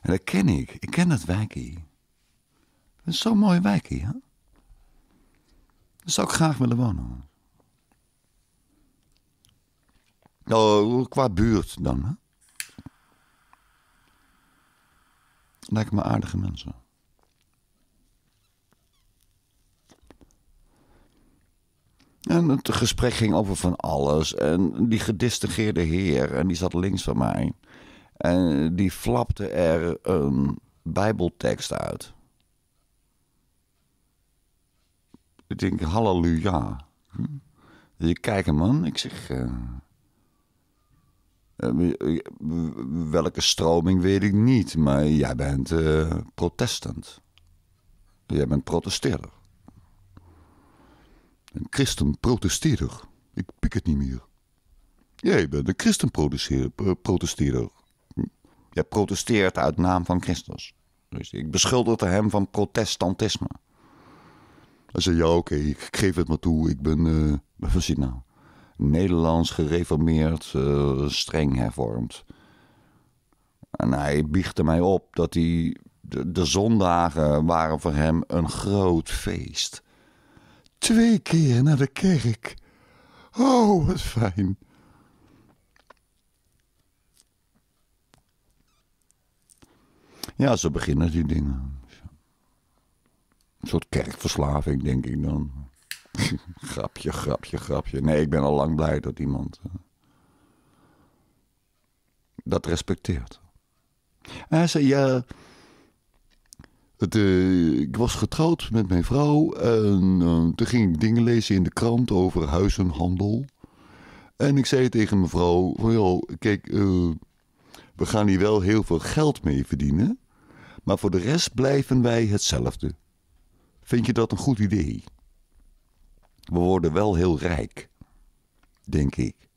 En dat ken ik. Ik ken dat wijkje. Dat is zo'n mooi wijkje, hè? Dat zou ik graag willen wonen. Nou, qua buurt dan. Hè? Lijken me aardige mensen. En het gesprek ging over van alles. En die gedistingeerde heer, en die zat links van mij. En die flapte er een bijbeltekst uit. Ik denk, halleluja. Hm? Je Dus ik kijk hem man, ik zeg... Eh, Ehm, eh, welke stroming weet ik niet, maar jij bent eh, protestant. Jij bent protesteerder. Een christen protesteerder. Ik pik het niet meer. Jij bent een christen protesteerder. Hm? Jij protesteert uit naam van Christus. Dus ik beschuldigde hem van protestantisme. Hij zei, ja oké, ik geef het maar toe, ik ben... Uh, eh, wat nou? Nederlands, gereformeerd, eh, streng hervormd. En hij biechtte mij op dat hij. De, de zondagen waren voor hem een groot feest. Twee keer naar de kerk. Oh, wat fijn. Ja, zo beginnen die dingen. Een soort kerkverslaving, denk ik dan. <laughs> grapje, grapje, grapje. Nee, ik ben al lang blij dat iemand eh, dat respecteert. En hij zei, ja, eh, ik was getrouwd met mijn vrouw en eh, toen ging ik dingen lezen in de krant over huizenhandel. En ik zei tegen mijn vrouw, van kijk, we gaan hier wel heel veel geld mee verdienen, maar voor de rest blijven wij hetzelfde. Vind je dat een goed idee? we worden wel heel rijk, denk ik.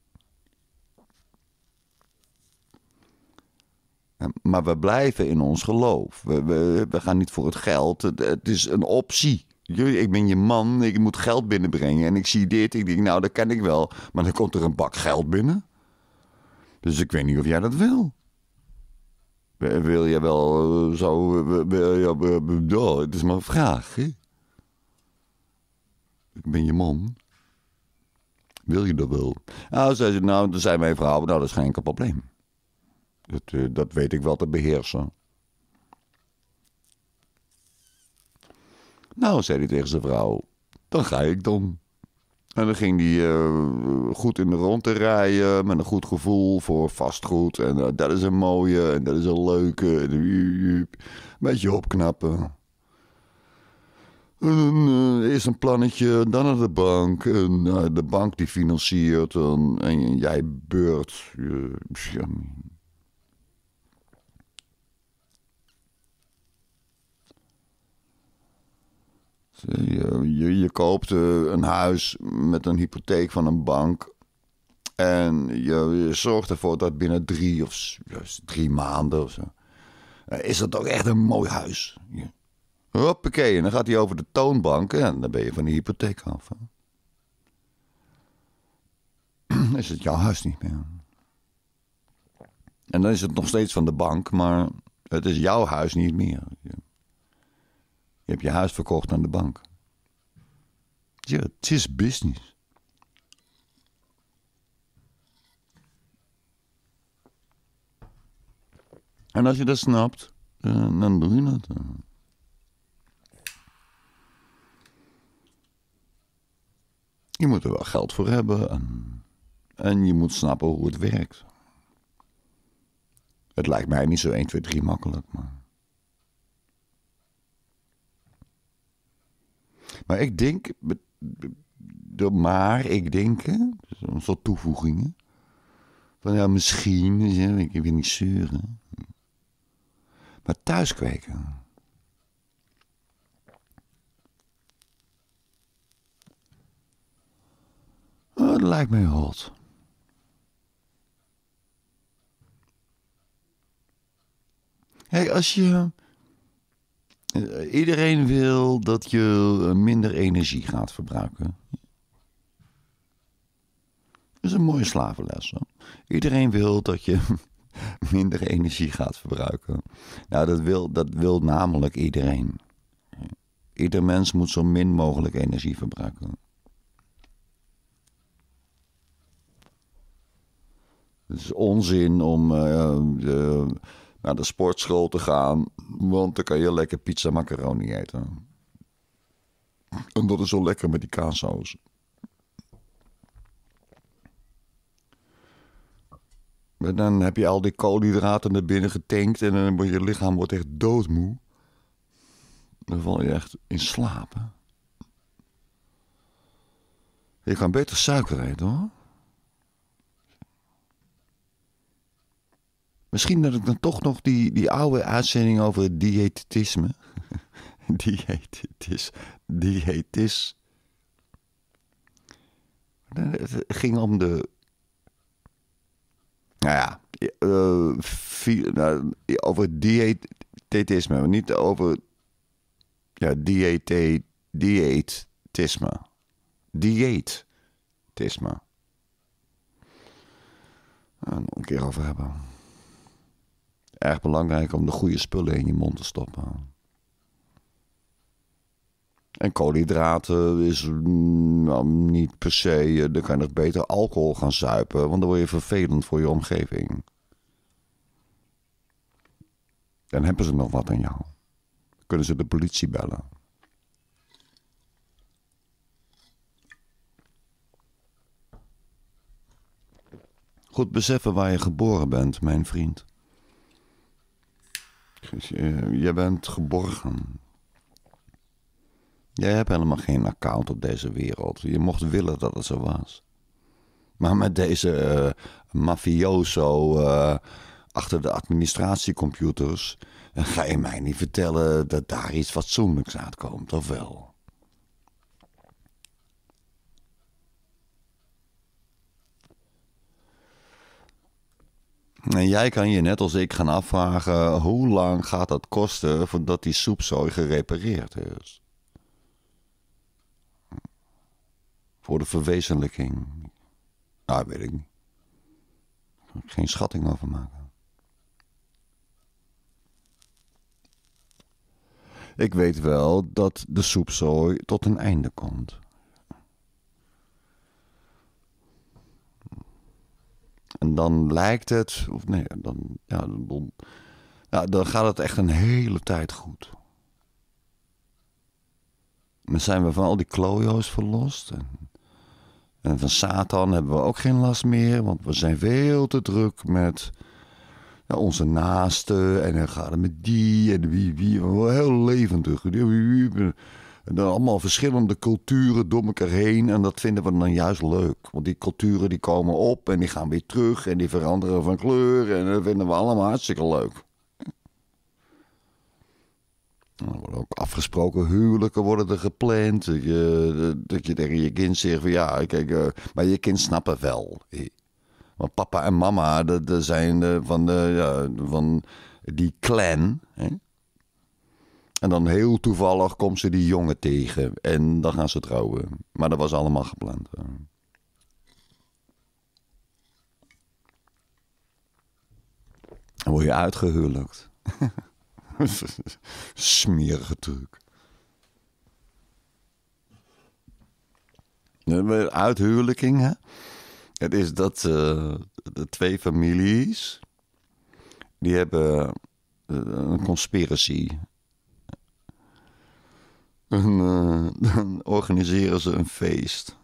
Ehm, maar we blijven in ons geloof. We, we, we gaan niet voor het geld. Het, is een optie. Ik ben je man, ik moet geld binnenbrengen. En ik zie dit, ik denk, nou, dat kan ik wel. Maar dan komt er een bak geld binnen. Dus ik weet niet of jij dat wil. Wil je wel eh, zo... het is maar een vraag, hè? ik ben je man. Wil je dat wel? Nou, zei ze, nou, dan zijn mijn vrouwen, nou, dat is geen probleem. Dat, eh, dat weet ik wel te beheersen. Nou, zei hij tegen zijn vrouw, dan ga ik dan. En dan ging hij eh, goed in de rond te rijden met een goed gevoel voor vastgoed. En eh, dat is een mooie en dat is een leuke. een beetje opknappen. Eh, eerst een plannetje, dan naar de bank. En, eh, de bank die financiert en, en jij beurt. Je, je, je, koopt eh, een huis met een hypotheek van een bank. En je, je zorgt ervoor dat binnen drie of drie maanden of zo, Is dat ook echt een mooi huis? Ja. Hoppakee, en dan gaat hij over de toonbanken en dan ben je van de hypotheek af. <clears throat> Is het jouw huis niet meer? En dan is het nog steeds van de bank, maar het is jouw huis niet meer. Je, hebt je huis verkocht aan de bank. Ja, het is business. En als je dat snapt, eh, dan doe je dat. Eh. Je moet er wel geld voor hebben en, en je moet snappen hoe het werkt. Het lijkt mij niet zo 1, 2, 3 makkelijk, maar. Maar ik denk, maar ik denk, een soort toevoegingen. Van ja, misschien, ik weet niet zeuren. Maar thuis kweken. lijkt mij me Kijk, als je. Eh, iedereen wil dat je eh, minder energie gaat verbruiken. Dat is een mooie slavenles. Iedereen wil dat je <laughs> minder energie gaat verbruiken. Nou, dat wil, dat wil namelijk iedereen. Ieder mens moet zo min mogelijk energie verbruiken. Het is onzin om eh, eh, naar de sportschool te gaan, want dan kan je lekker pizza macaroni eten. En dat is zo lekker met die kaassaus. En dan heb je al die koolhydraten naar binnen getankt en dan wordt je lichaam wordt echt doodmoe. Dan val je echt in slaap. Je kan beter suiker eten hoor. Misschien dat ik dan toch nog die, die oude uitzending over dietetisme <laughs> Diëtis. Diëtis. Het ging om de. Nou ja. over eh, vi, nou, over Niet over. Ja, dieet. Dieetisme. Dieetisme. Nou, nog een keer over hebben erg belangrijk om de goede spullen in je mond te stoppen. En koolhydraten is mm, nou, niet per se. Eh, dan kan je nog beter alcohol gaan zuipen, want dan word je vervelend voor je omgeving. Dan hebben ze nog wat aan jou. Kunnen ze de politie bellen? Goed beseffen waar je geboren bent, mijn vriend. Dus, eh, je bent geborgen. Jij hebt helemaal geen account op deze wereld. Je mocht willen dat het zo was. Maar met deze eh, mafioso eh, achter de administratiecomputers. ga je mij niet vertellen dat daar iets fatsoenlijks uitkomt, of wel? En jij kan je net als ik gaan afvragen hoe lang gaat dat kosten voordat die soepzooi gerepareerd is. Voor de verwezenlijking. Nou, weet ik niet. Daar kan ik geen schatting over maken. Ik weet wel dat de soepzooi tot een einde komt. En dan lijkt het, of nee, dan, ja, dan, dan gaat het echt een hele tijd goed. Dan zijn we van al die klojo's verlost. En, en van Satan hebben we ook geen last meer, want we zijn veel te druk met ja, onze naasten. En dan gaat het met die en wie, wie. Heel levendig dan allemaal verschillende culturen door elkaar heen. En dat vinden we dan juist leuk. Want die culturen die komen op en die gaan weer terug. En die veranderen van kleur. En dat vinden we allemaal hartstikke leuk. Er worden ook afgesproken huwelijken worden er gepland. Dat je, dat je tegen je kind zegt van ja, kijk, eh, maar je kind snappen wel. Want papa en mama, dat, zijn eh, van, de, eh, ja, van die clan. Hè? En dan heel toevallig komt ze die jongen tegen. En dan gaan ze trouwen. Maar dat was allemaal gepland. Dan word je uitgehulkt. <laughs> Smerige truc. Uithuwelijking, hè? Het is dat eh, de twee families... die hebben eh, een conspiratie. En, eh, dan organiseren ze een feest.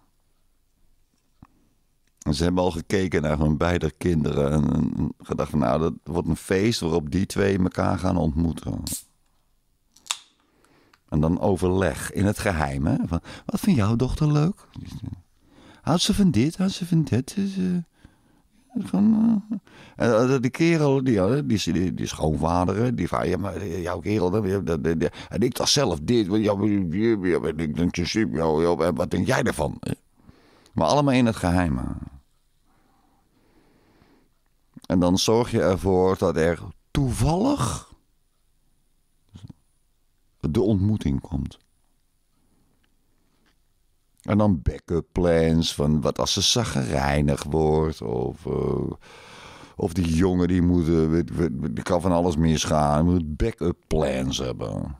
En ze hebben al gekeken naar hun beide kinderen. En, gedacht van nou, dat wordt een feest waarop die twee elkaar gaan ontmoeten. En dan overleg in het geheim. Hè? Van, wat vind jouw dochter leuk? Houdt ze van dit? Houdt ze van dat? Is, die kerel, die, die, die, die schoonvader, die van, ja, maar jouw kerel, dat, en ik dacht zelf dit, ik denk, wat denk jij daarvan? Maar allemaal in het geheim. En dan zorg je ervoor dat er toevallig de ontmoeting komt. En dan backup plans van wat als ze zagrijnig wordt of... Eh, of die jongen die moet, eh, die kan van alles misgaan, moet backup plans hebben.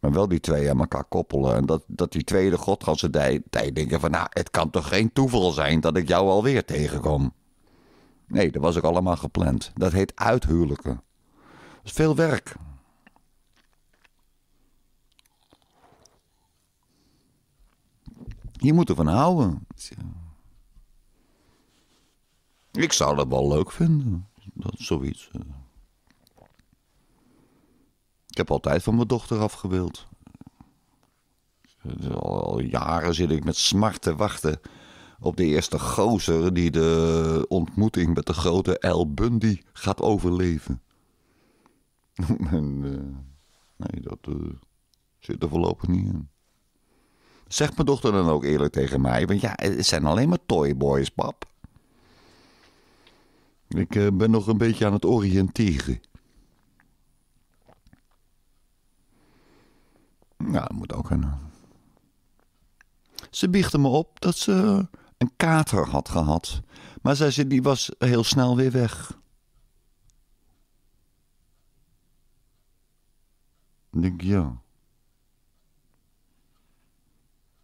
Maar wel die twee aan elkaar koppelen. En dat, dat die tweede godganse tijd denken van... nou, het kan toch geen toeval zijn dat ik jou alweer tegenkom? Nee, dat was ook allemaal gepland. Dat heet uithuwelijken. Dat is veel werk. Je moet ervan houden. Ik zou dat wel leuk vinden. Dat zoiets. Eh. Ik heb altijd van mijn dochter afgebeeld. Al jaren zit ik met smart te wachten op de eerste gozer die de ontmoeting met de grote El Bundy gaat overleven. <laughs> en, eh, nee, dat eh, zit er voorlopig niet in. Zeg mijn dochter dan ook eerlijk tegen mij. Want ja, het zijn alleen maar toyboys, pap. Ik eh, ben nog een beetje aan het oriënteren. Nou, dat moet ook kunnen. Ze biechtte me op dat ze een kater had gehad. Maar zei ze, die was heel snel weer weg. Ik denk, ja.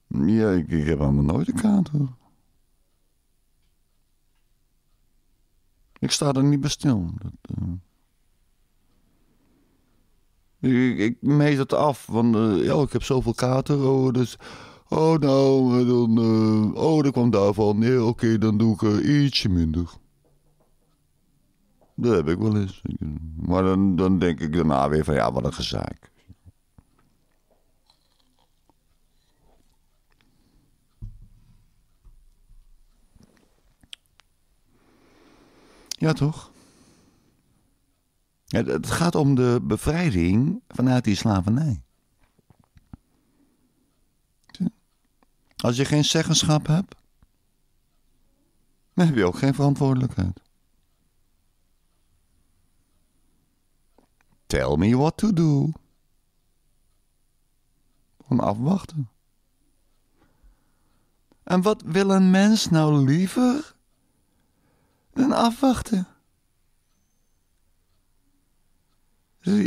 Ja, ik, heb helemaal nooit een kater. Ik sta er niet bij stil. Eh. ik, ik, meet het af, want uh, ja, ik heb zoveel kater. Oh, dus, oh nou, eh, dan, oh, dat kwam daarvan. Nee, oké, dan doe ik ietsje minder. Dat heb ik wel eens. Maar dan, dan denk ik daarna weer van ja, wat een gezaak. Ja, toch? Het gaat om de bevrijding vanuit die slavernij. Als je geen zeggenschap hebt, dan heb je ook geen verantwoordelijkheid. Tell me what to do. Gewoon afwachten. En wat wil een mens nou liever dan afwachten.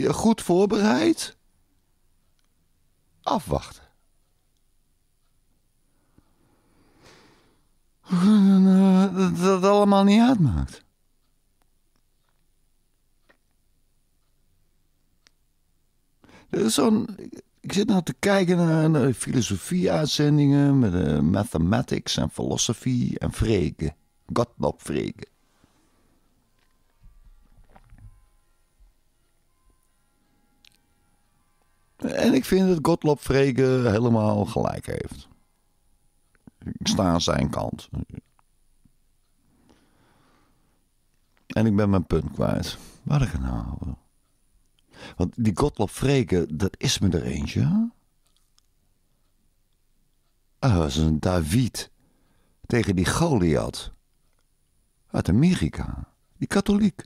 Goed voorbereid. Afwachten. Dat het allemaal niet uitmaakt. Zo'n, ik zit nou te kijken naar, filosofieuitzendingen filosofie-uitzendingen met eh, mathematics en filosofie en vreken. Godnop vreken. En ik vind dat Gottlob Frege helemaal gelijk heeft. Ik sta aan zijn kant. En ik ben mijn punt kwijt. Waar ik nou over. Want die Gottlob Frege, dat is me er eentje. Hij ah, was een David tegen die Goliath uit Amerika, die katholiek.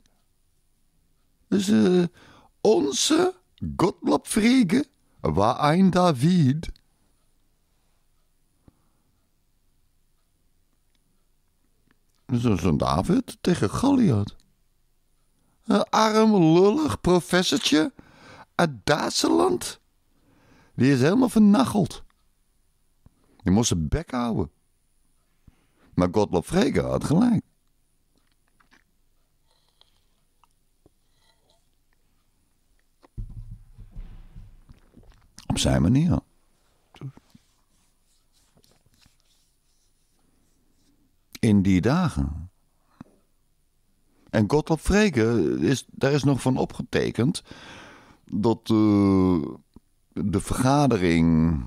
Dus eh, onze Gottlob Frege war ein David. Zo'n David tegen Goliath. Een arm, lullig professortje uit Duitsland. Die is helemaal vernacheld. Die moest zijn bek houden. Maar Gottlob Frege had gelijk. Op zijn manier. In die dagen. En Gottlob Frege, is, daar is nog van opgetekend dat eh, de vergadering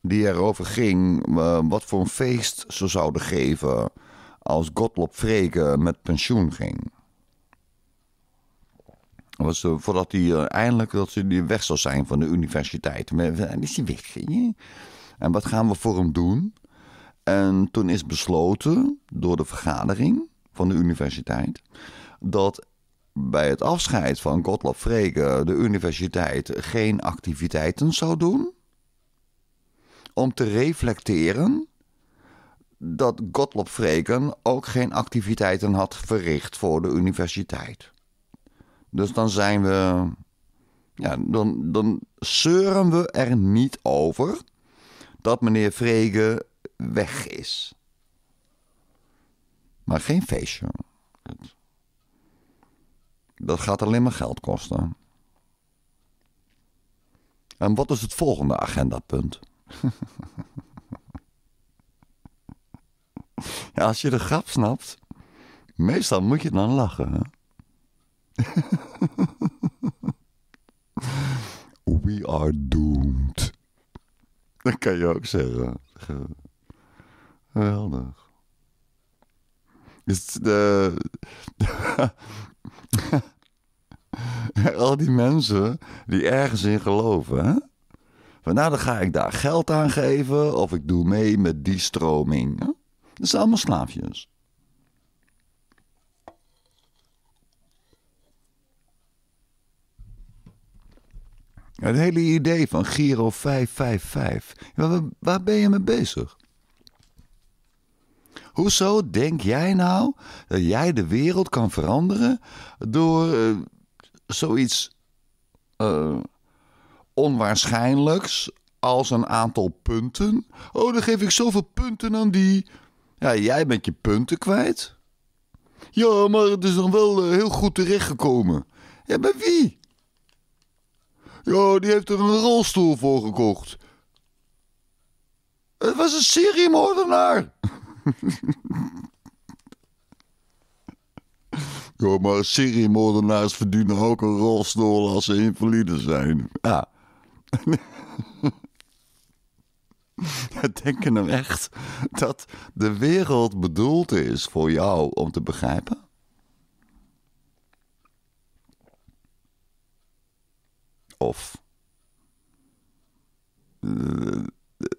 die erover ging eh, wat voor een feest ze zouden geven als Gottlob Frege met pensioen ging was, voordat hij eh, eindelijk dat ze weg zou zijn van de universiteit. En eh, is hij weg? En wat gaan we voor hem doen? En toen is besloten door de vergadering van de universiteit dat bij het afscheid van Gottlob Frege de universiteit geen activiteiten zou doen. Om te reflecteren dat Gottlob Frege ook geen activiteiten had verricht voor de universiteit. Dus dan zijn we. Ja, dan, dan zeuren we er niet over dat meneer Vrege weg is. Maar geen feestje. Dat gaat alleen maar geld kosten. En wat is het volgende agendapunt? <laughs> ja, als je de grap snapt, meestal moet je dan lachen. Hè? <laughs> We are doomed. Dat kan je ook zeggen. Geweldig. is de... Eh, <laughs> al die mensen die ergens in geloven, hè? Van nou, dan ga ik daar geld aan geven of ik doe mee met die stroming. Dat zijn allemaal slaafjes. Het hele idee van Giro 555. Waar, waar ben je mee bezig? Hoezo denk jij nou dat jij de wereld kan veranderen door eh, zoiets eh, onwaarschijnlijks als een aantal punten? Oh, dan geef ik zoveel punten aan die. Ja, jij bent je punten kwijt. Ja, maar het is dan wel eh, heel goed terechtgekomen. Ja, bij wie? Ja, die heeft er een rolstoel voor gekocht. Het was een seriemoordenaar. <laughs> ja, maar seriemoordenaars verdienen ook een rolstoel als ze invalide zijn. Ja. <laughs> Ja, denken nou echt dat de wereld bedoeld is voor jou om te begrijpen? Of eh,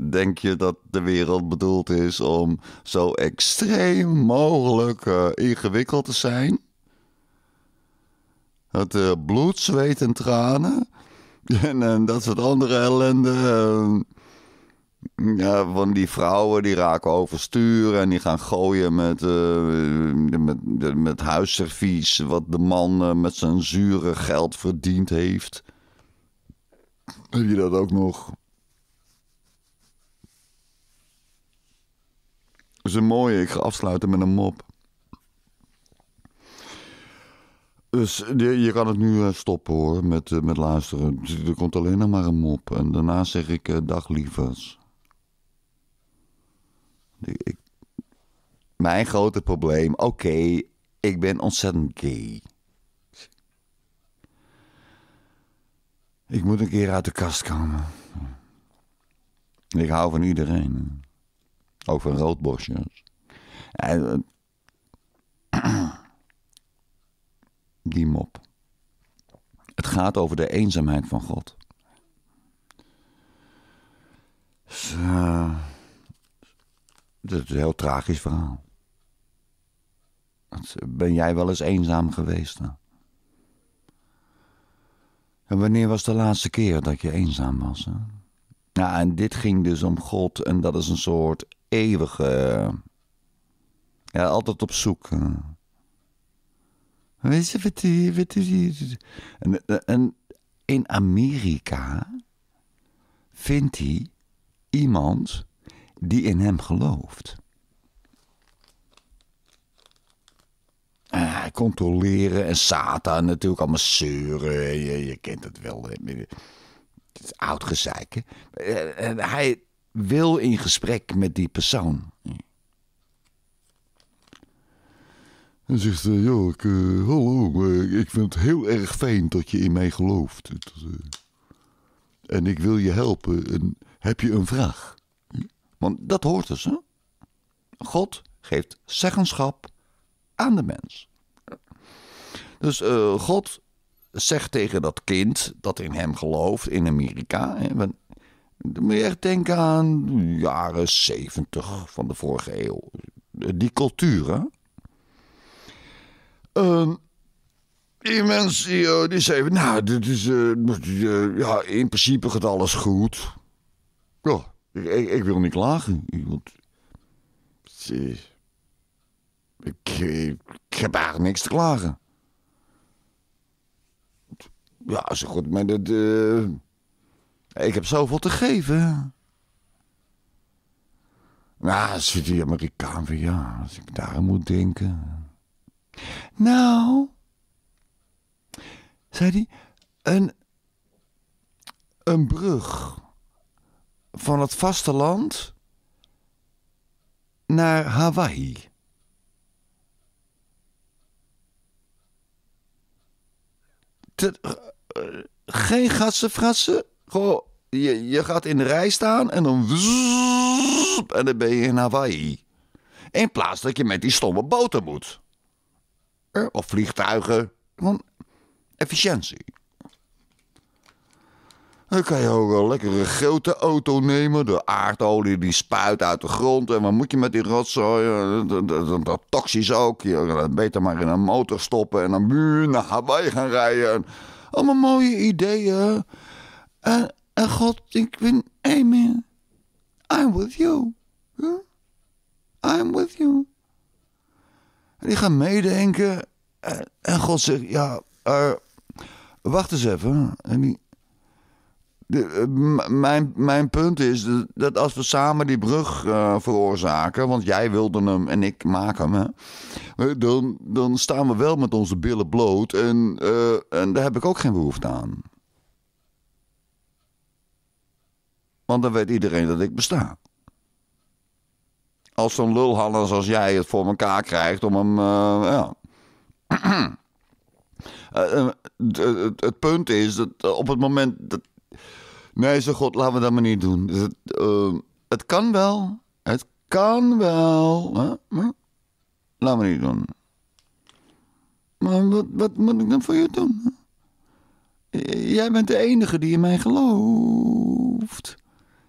denk je dat de wereld bedoeld is om zo extreem mogelijk eh, ingewikkeld te zijn? Het eh, bloed, zweet en tranen. <laughs> En, en dat soort andere ellende. Uh, ja, van die vrouwen die raken overstuur en die gaan gooien met, met, met huisservies. Wat de man met zijn zure geld verdiend heeft. Heb je dat ook nog? Dat is een mooie. Ik ga afsluiten met een mop. Dus je, je kan het nu eh, stoppen hoor met, eh, met luisteren. Er komt alleen nog maar een mop. En daarna zeg ik uh, dag lievers. Ik, mijn grote probleem. Oké, ik ben ontzettend gay. Ik moet een keer uit de kast komen. Ik hou van iedereen. Ook van roodborstjes. En, eh, <clears throat> die mop. Het gaat over de eenzaamheid van God. Het is een heel tragisch verhaal. Eh, ben jij wel eens eenzaam geweest? Nou? En wanneer was de laatste keer dat je eenzaam was? Nou, en dit ging dus om God en dat is een soort eeuwige. Ja, altijd op zoek. Weet je, wat en in Amerika vindt hij iemand die in hem gelooft. Eh, controleren en Satan natuurlijk, allemaal zeuren. Je, je kent het wel. Het is oud gezeik. Eh, hij wil in gesprek met die persoon. En zegt, uh, ik, hallo, ik vind het heel erg fijn dat je in mij gelooft. en ik wil je helpen. En heb je een vraag? Want dat hoort dus, hè? God geeft zeggenschap aan de mens. Dus eh, God zegt tegen dat kind dat in hem gelooft in Amerika. dan moet je echt denken aan jaren zeventig van de vorige eeuw. Eh, die culturen. Ehm, die mensen die, eh, die nou, dit is, ja, in principe gaat alles goed. Ja, ik, ik wil niet klagen. Want, ik, heb eigenlijk niks te klagen. Ja, zo goed, maar dat... Eh, ik heb zoveel te geven. Nou, zit die Amerikaan van ja, als ik daar moet denken. Nou, zei hij, een, een brug van het vasteland naar Hawaii. Eh, geen uh, geen Gewoon, je, je gaat in de rij staan en dan... en dan ben je in Hawaii. In plaats dat je met die stomme boten moet. Of vliegtuigen. efficiëntie. Dan kan je ook wel lekker een grote auto nemen. De aardolie die spuit uit de grond. En wat moet je met die rotzooi? Dat, is toxisch ook. Je, beter maar in een motor stoppen en dan naar Hawaii gaan rijden. Allemaal mooie ideeën. En, God, ik ben... Amen. I'm with you. I'm with you. En die gaan meedenken. En, God zegt, ja, eh, wacht eens even. En die eh, mijn, mijn punt is dat als we samen die brug eh, veroorzaken, want jij wilde hem en ik maak hem, hè, eh, dan, dan staan we wel met onze billen bloot en, en daar heb ik ook geen behoefte aan. Want dan weet iedereen dat ik besta. Als zo'n lulhannes als jij het voor elkaar krijgt om hem. ja. <clears throat> het punt is dat op het moment dat, Nee, zo god, laten we dat maar niet doen. Dus het, ehm, het kan wel. Het kan wel. Maar, maar laten we niet doen. Maar wat, wat moet ik dan voor je doen? Jij bent de enige die in mij gelooft.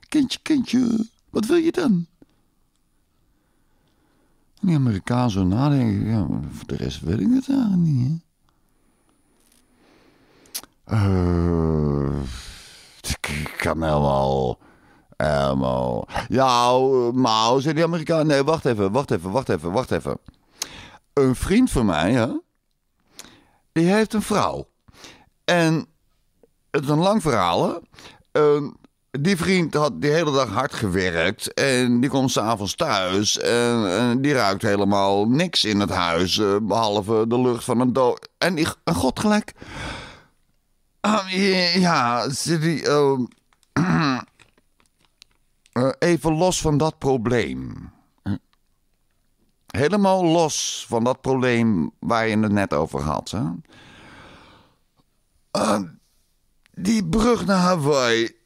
Kindje, kindje, wat wil je dan? Die Amerikaan zo nadenken, ja, de rest wil ik het eigenlijk niet. Hè? Eh, ik kan helemaal. Helemaal. Ehm, ja, maar zei die Amerikaan. Nee, wacht even, wacht even, wacht even, wacht even. Een vriend van mij, hè, die heeft een vrouw. En het is een lang verhaal. Ehm, die vriend had die hele dag hard gewerkt. En die komt s'avonds thuis. En, en, die ruikt helemaal niks in het huis. Eh, behalve de lucht van een dood. En, en god gelijk. Ehm, ja, Um, <clears throat> even los van dat probleem. Hm. Helemaal los van dat probleem waar je het net over had. Hè? Ehm, die brug naar Hawaii.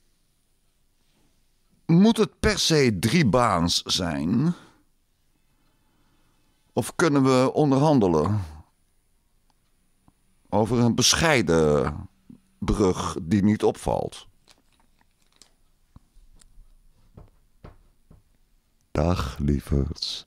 Moet het per se drie baans zijn? Of kunnen we onderhandelen? Over een bescheiden brug die niet opvalt. Dag lievers.